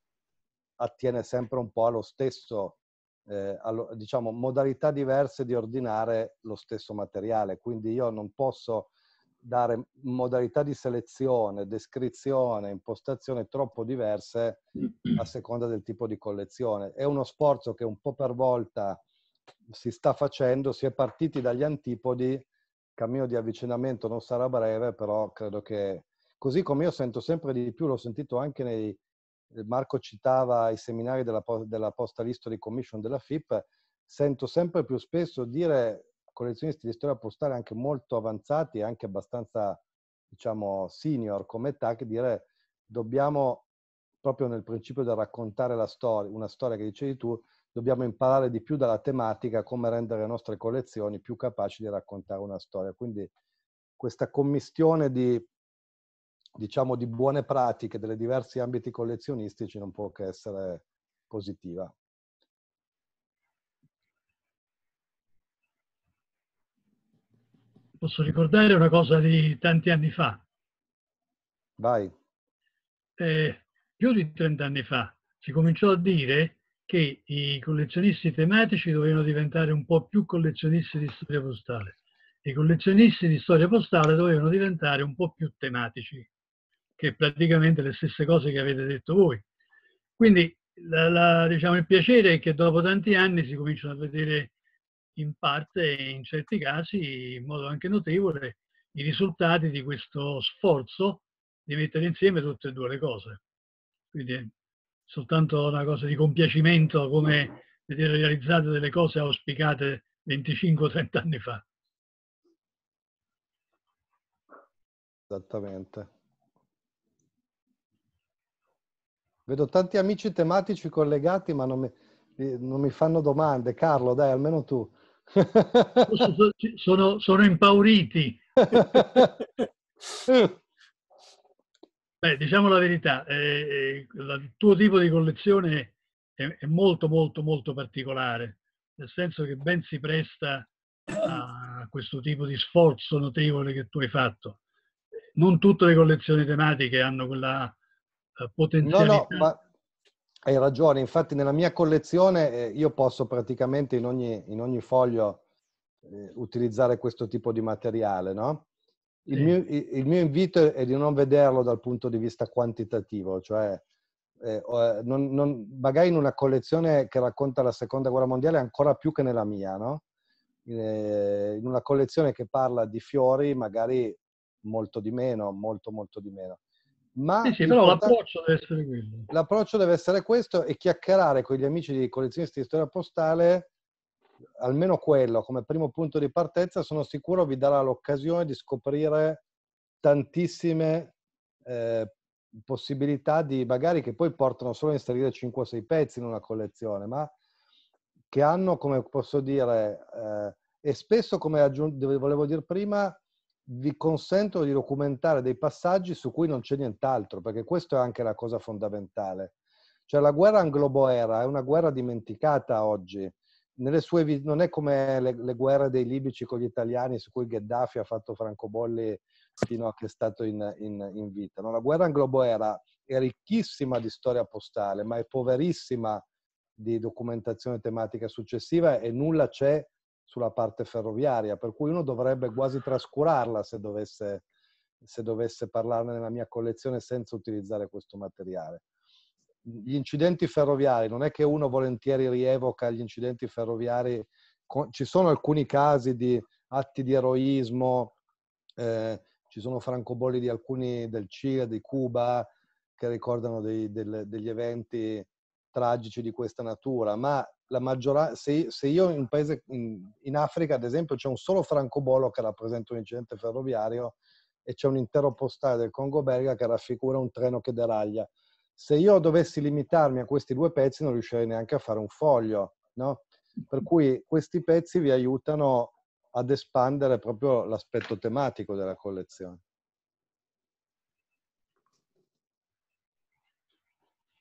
attiene sempre un po' allo stesso, eh, allo, diciamo, modalità diverse di ordinare lo stesso materiale. Quindi io non posso dare modalità di selezione, descrizione, impostazione troppo diverse a seconda del tipo di collezione. È uno sforzo che un po' per volta si sta facendo, si è partiti dagli antipodi cammino di avvicinamento non sarà breve, però credo che così come io sento sempre di più, l'ho sentito anche nei Marco citava i seminari della, della Postal History Commission della FIP, sento sempre più spesso dire collezionisti di storia postale anche molto avanzati e anche abbastanza, diciamo, senior come età, che dire dobbiamo proprio nel principio del raccontare la storia, una storia che dicevi tu, dobbiamo imparare di più dalla tematica come rendere le nostre collezioni più capaci di raccontare una storia. Quindi questa commistione di, diciamo, di buone pratiche delle diversi ambiti collezionistici non può che essere positiva. Posso ricordare una cosa di tanti anni fa? Vai. Eh, più di 30 anni fa si cominciò a dire che i collezionisti tematici dovevano diventare un po' più collezionisti di storia postale. I collezionisti di storia postale dovevano diventare un po' più tematici, che è praticamente le stesse cose che avete detto voi. Quindi la, la, diciamo, il piacere è che dopo tanti anni si cominciano a vedere in parte e in certi casi in modo anche notevole i risultati di questo sforzo di mettere insieme tutte e due le cose. Quindi soltanto una cosa di compiacimento come vedere realizzate delle cose auspicate 25-30 anni fa. Esattamente. Vedo tanti amici tematici collegati, ma non mi, non mi fanno domande. Carlo, dai, almeno tu. sono, sono impauriti. Beh, diciamo la verità, eh, eh il tuo tipo di collezione è, è, molto molto molto particolare, nel senso che ben si presta a questo tipo di sforzo notevole che tu hai fatto. Non tutte le collezioni tematiche hanno quella eh, potenzialità. No, no, ma hai ragione, infatti nella mia collezione eh, io posso praticamente in ogni, in ogni foglio eh, utilizzare questo tipo di materiale, no? Il, sì. mio, il, mio, invito è di non vederlo dal punto di vista quantitativo, cioè eh, eh, non, non, magari in una collezione che racconta la seconda guerra mondiale ancora più che nella mia, no? Eh, in una collezione che parla di fiori magari molto di meno, molto molto di meno. Ma sì, sì, però l'approccio deve essere quello. L'approccio deve essere questo e chiacchierare con gli amici di collezionisti di storia postale almeno quello come primo punto di partenza, sono sicuro vi darà l'occasione di scoprire tantissime eh, possibilità di magari che poi portano solo a inserire 5 o 6 pezzi in una collezione, ma che hanno, come posso dire, eh, e spesso, come aggiung- volevo dire prima, vi consentono di documentare dei passaggi su cui non c'è nient'altro, perché questa è anche la cosa fondamentale. Cioè la guerra anglo-boera è una guerra dimenticata oggi, sue, non è come le, le, guerre dei libici con gli italiani su cui Gheddafi ha fatto francobolli fino a che è stato in, in, in vita. No, la guerra anglo-boera è ricchissima di storia postale, ma è poverissima di documentazione tematica successiva e nulla c'è sulla parte ferroviaria, per cui uno dovrebbe quasi trascurarla se dovesse, se dovesse parlarne nella mia collezione senza utilizzare questo materiale gli incidenti ferroviari, non è che uno volentieri rievoca gli incidenti ferroviari, ci sono alcuni casi di atti di eroismo, eh, ci sono francobolli di alcuni del Cile, di Cuba, che ricordano dei, del, degli eventi tragici di questa natura, ma la maggioranza, se, se io in, paese, in, in Africa, ad esempio, c'è un solo francobollo che rappresenta un incidente ferroviario e c'è un intero postale del Congo belga che raffigura un treno che deraglia se io dovessi limitarmi a questi due pezzi non riuscirei neanche a fare un foglio, no? Per cui questi pezzi vi aiutano ad espandere proprio l'aspetto tematico della collezione.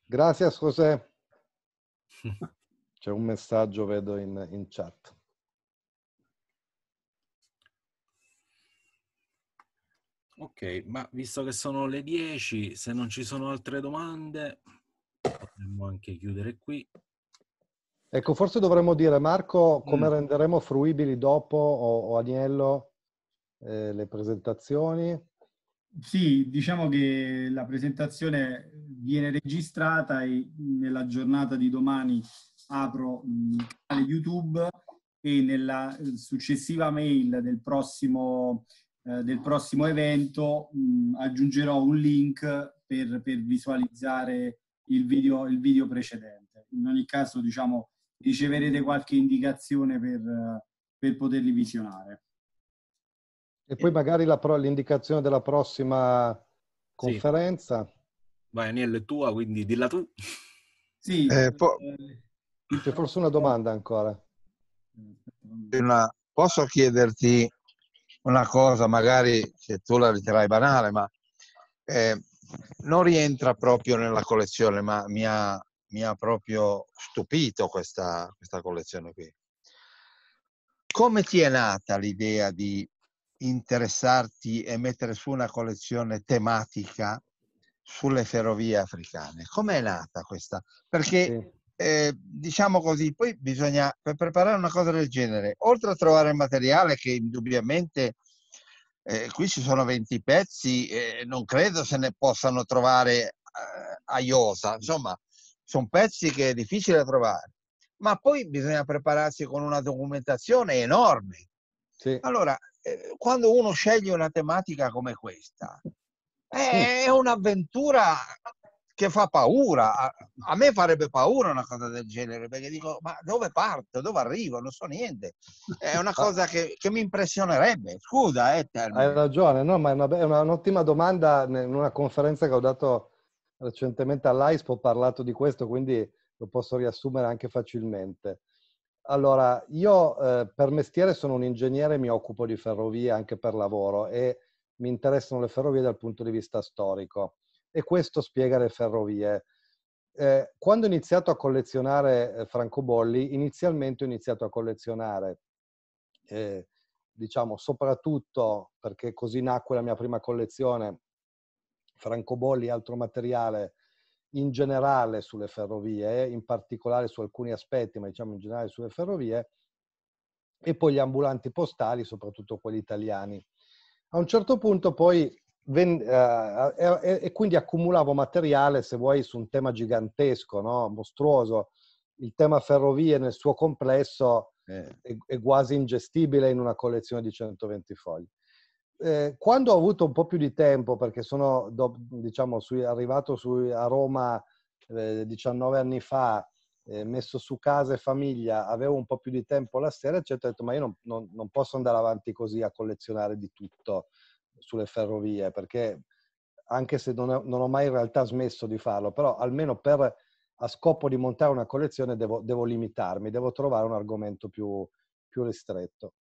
Grazie José. C'è un messaggio, vedo, in, in chat. Ok, ma visto che sono le 10, se non ci sono altre domande, potremmo anche chiudere qui. Ecco, forse dovremmo dire, Marco, come mm. renderemo fruibili dopo o, o Agnello eh, le presentazioni? Sì, diciamo che la presentazione viene registrata e nella giornata di domani apro mm, il canale YouTube e nella eh, successiva mail del prossimo eh, del prossimo evento mh, mm, aggiungerò un link per, per visualizzare il video, il video, precedente. In ogni caso, diciamo, riceverete qualche indicazione per, per poterli visionare. E poi magari pro, l'indicazione della prossima conferenza. Sì. Vai Aniello, è tua, quindi dilla tu. Sì. Eh, po- C'è forse una domanda ancora. Una, posso chiederti una cosa magari che tu la riterai banale, ma eh, non rientra proprio nella collezione, ma mi ha, mi ha proprio stupito questa, questa collezione qui. Come ti è nata l'idea di interessarti e mettere su una collezione tematica sulle ferrovie africane? Com'è nata questa? Perché eh, diciamo così, poi bisogna, per preparare una cosa del genere, oltre a trovare il materiale che indubbiamente eh, qui ci sono 20 pezzi, eh, non credo se ne possano trovare eh, a Iosa, insomma, sono pezzi che è difficile trovare, ma poi bisogna prepararsi con una documentazione enorme. Sì. Allora, eh, quando uno sceglie una tematica come questa, eh, è un'avventura che fa paura. A, a, me farebbe paura una cosa del genere, perché dico, ma dove parto, dove arrivo, non so niente. È una ah. cosa che, che mi impressionerebbe. Scusa, eh, Hai ragione, no, ma è, una, è una, un'ottima domanda. In una conferenza che ho dato recentemente all'AISPO ho parlato di questo, quindi lo posso riassumere anche facilmente. Allora, io eh, per mestiere sono un ingegnere, mi occupo di ferrovie anche per lavoro e mi interessano le ferrovie dal punto di vista storico e questo spiega le ferrovie. Eh, quando ho iniziato a collezionare eh, francobolli, inizialmente ho iniziato a collezionare, eh, diciamo, soprattutto perché così nacque la mia prima collezione, francobolli e altro materiale in generale sulle ferrovie, in particolare su alcuni aspetti, ma diciamo in generale sulle ferrovie, e poi gli ambulanti postali, soprattutto quelli italiani. A un certo punto poi Ven- eh, eh, eh, e, e, quindi accumulavo materiale, se vuoi, su un tema gigantesco, no? mostruoso. Il tema ferrovie nel suo complesso eh. è, è, quasi ingestibile in una collezione di 120 fogli. Eh, quando ho avuto un po' più di tempo, perché sono do, diciamo, su, arrivato su, a Roma 19 eh, anni fa, messo su casa e famiglia, avevo un po' più di tempo la sera, eccetera, ho detto ma io non, non, non posso andare avanti così a collezionare di tutto sulle ferrovie, perché anche se non, non, ho mai in realtà smesso di farlo, però almeno per, a scopo di montare una collezione devo, devo limitarmi, devo trovare un argomento più, più ristretto.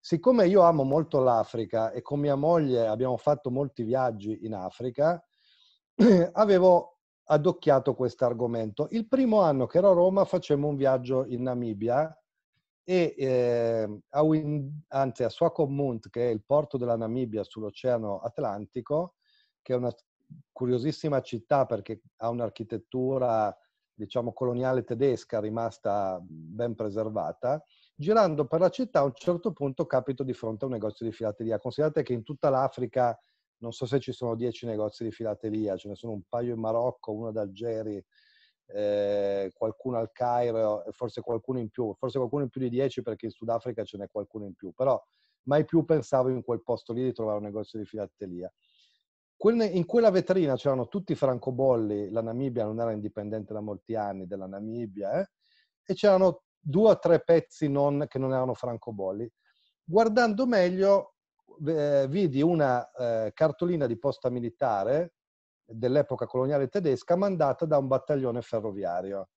Siccome io amo molto l'Africa e con mia moglie abbiamo fatto molti viaggi in Africa, avevo adocchiato questo argomento. Il primo anno che ero a Roma facemmo un viaggio in Namibia e eh, a, Win, anzi, a Swakopmund, che è il porto della Namibia sull'Oceano Atlantico, che è una curiosissima città perché ha un'architettura, diciamo, coloniale tedesca rimasta ben preservata. Girando per la città a un certo punto capito di fronte a un negozio di filateria. Considerate che in tutta l'Africa non so se ci sono dieci negozi di filateria, ce ne sono un paio in Marocco, uno ad Algeri, eh, qualcuno al Cairo, forse qualcuno in più, forse qualcuno in più di 10 perché in Sudafrica ce n'è qualcuno in più, però mai più pensavo in quel posto lì di trovare un negozio di filatelia. In quella vetrina c'erano tutti i francobolli, la Namibia non era indipendente da molti anni della Namibia, eh? e c'erano due o tre pezzi non, che non erano francobolli. Guardando meglio, eh, vidi una eh, cartolina di posta militare dell'epoca coloniale tedesca mandata da un battaglione ferroviario.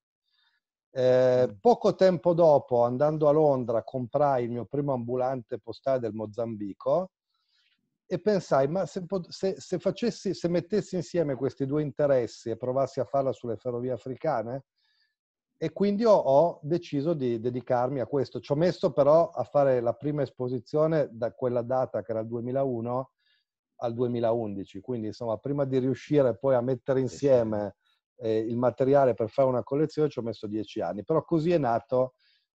Eh, mm. poco tempo dopo, andando a Londra, comprai il mio primo ambulante postale del Mozambico e pensai, ma se, se, se, facessi, se mettessi insieme questi due interessi e provassi a farla sulle ferrovie africane, e quindi ho, ho, deciso di dedicarmi a questo. Ci ho messo però a fare la prima esposizione da quella data, che era il 2001, al 2011, quindi insomma prima di riuscire poi a mettere insieme eh, il materiale per fare una collezione ci ho messo dieci anni, però così è nato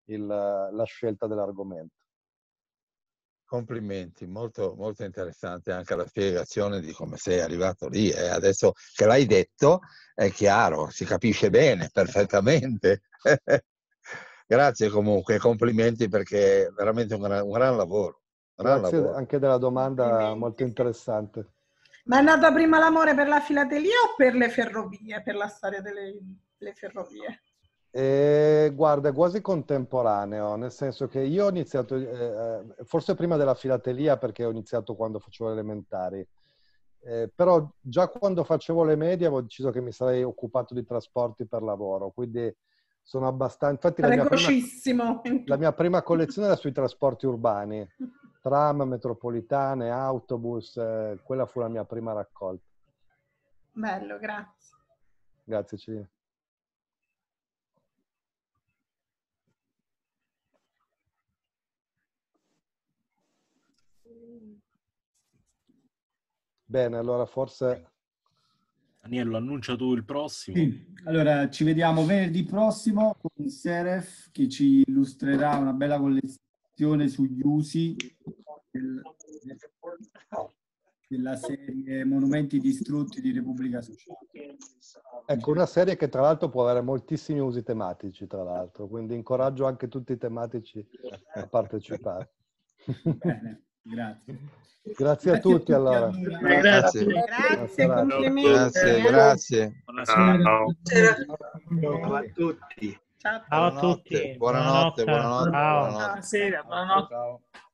il, la scelta dell'argomento. Complimenti, molto, molto interessante anche la spiegazione di come sei arrivato lì e eh. adesso che l'hai detto è chiaro, si capisce bene, perfettamente. Grazie comunque, complimenti perché è veramente un gran, un gran lavoro. Grazie anche della domanda molto interessante. Ma è andata prima l'amore per la filatelia o per le ferrovie, per la storia delle, delle ferrovie? Eh, guarda, è quasi contemporaneo, nel senso che io ho iniziato, eh, eh forse prima della filatelia perché ho iniziato quando facevo le elementari, eh, però già quando facevo le medie avevo deciso che mi sarei occupato di trasporti per lavoro, quindi sono abbastanza... Infatti la mia, prima, la mia prima collezione era sui trasporti urbani, tram, metropolitane, autobus, eh, quella fu la mia prima raccolta. Bello, grazie. Grazie Cilina. Bene, allora forse... Aniello, annuncia tu il prossimo. Sì. Allora, ci vediamo venerdì prossimo con Seref che ci illustrerà una bella collezione lezione sugli usi del, della serie Monumenti distrutti di Repubblica Sociale. Ecco, una serie che tra l'altro può avere moltissimi usi tematici, tra l'altro, quindi incoraggio anche tutti i tematici a partecipare. Bene. Grazie. Grazie a tutti allora. Grazie. Grazie, grazie complimenti. Grazie, grazie. Buonasera. Buonasera a tutti. Ciao a tutti. Buonanotte, buonanotte, buonanotte. buonanotte. buonanotte. Buonasera, buonanotte. Ciao.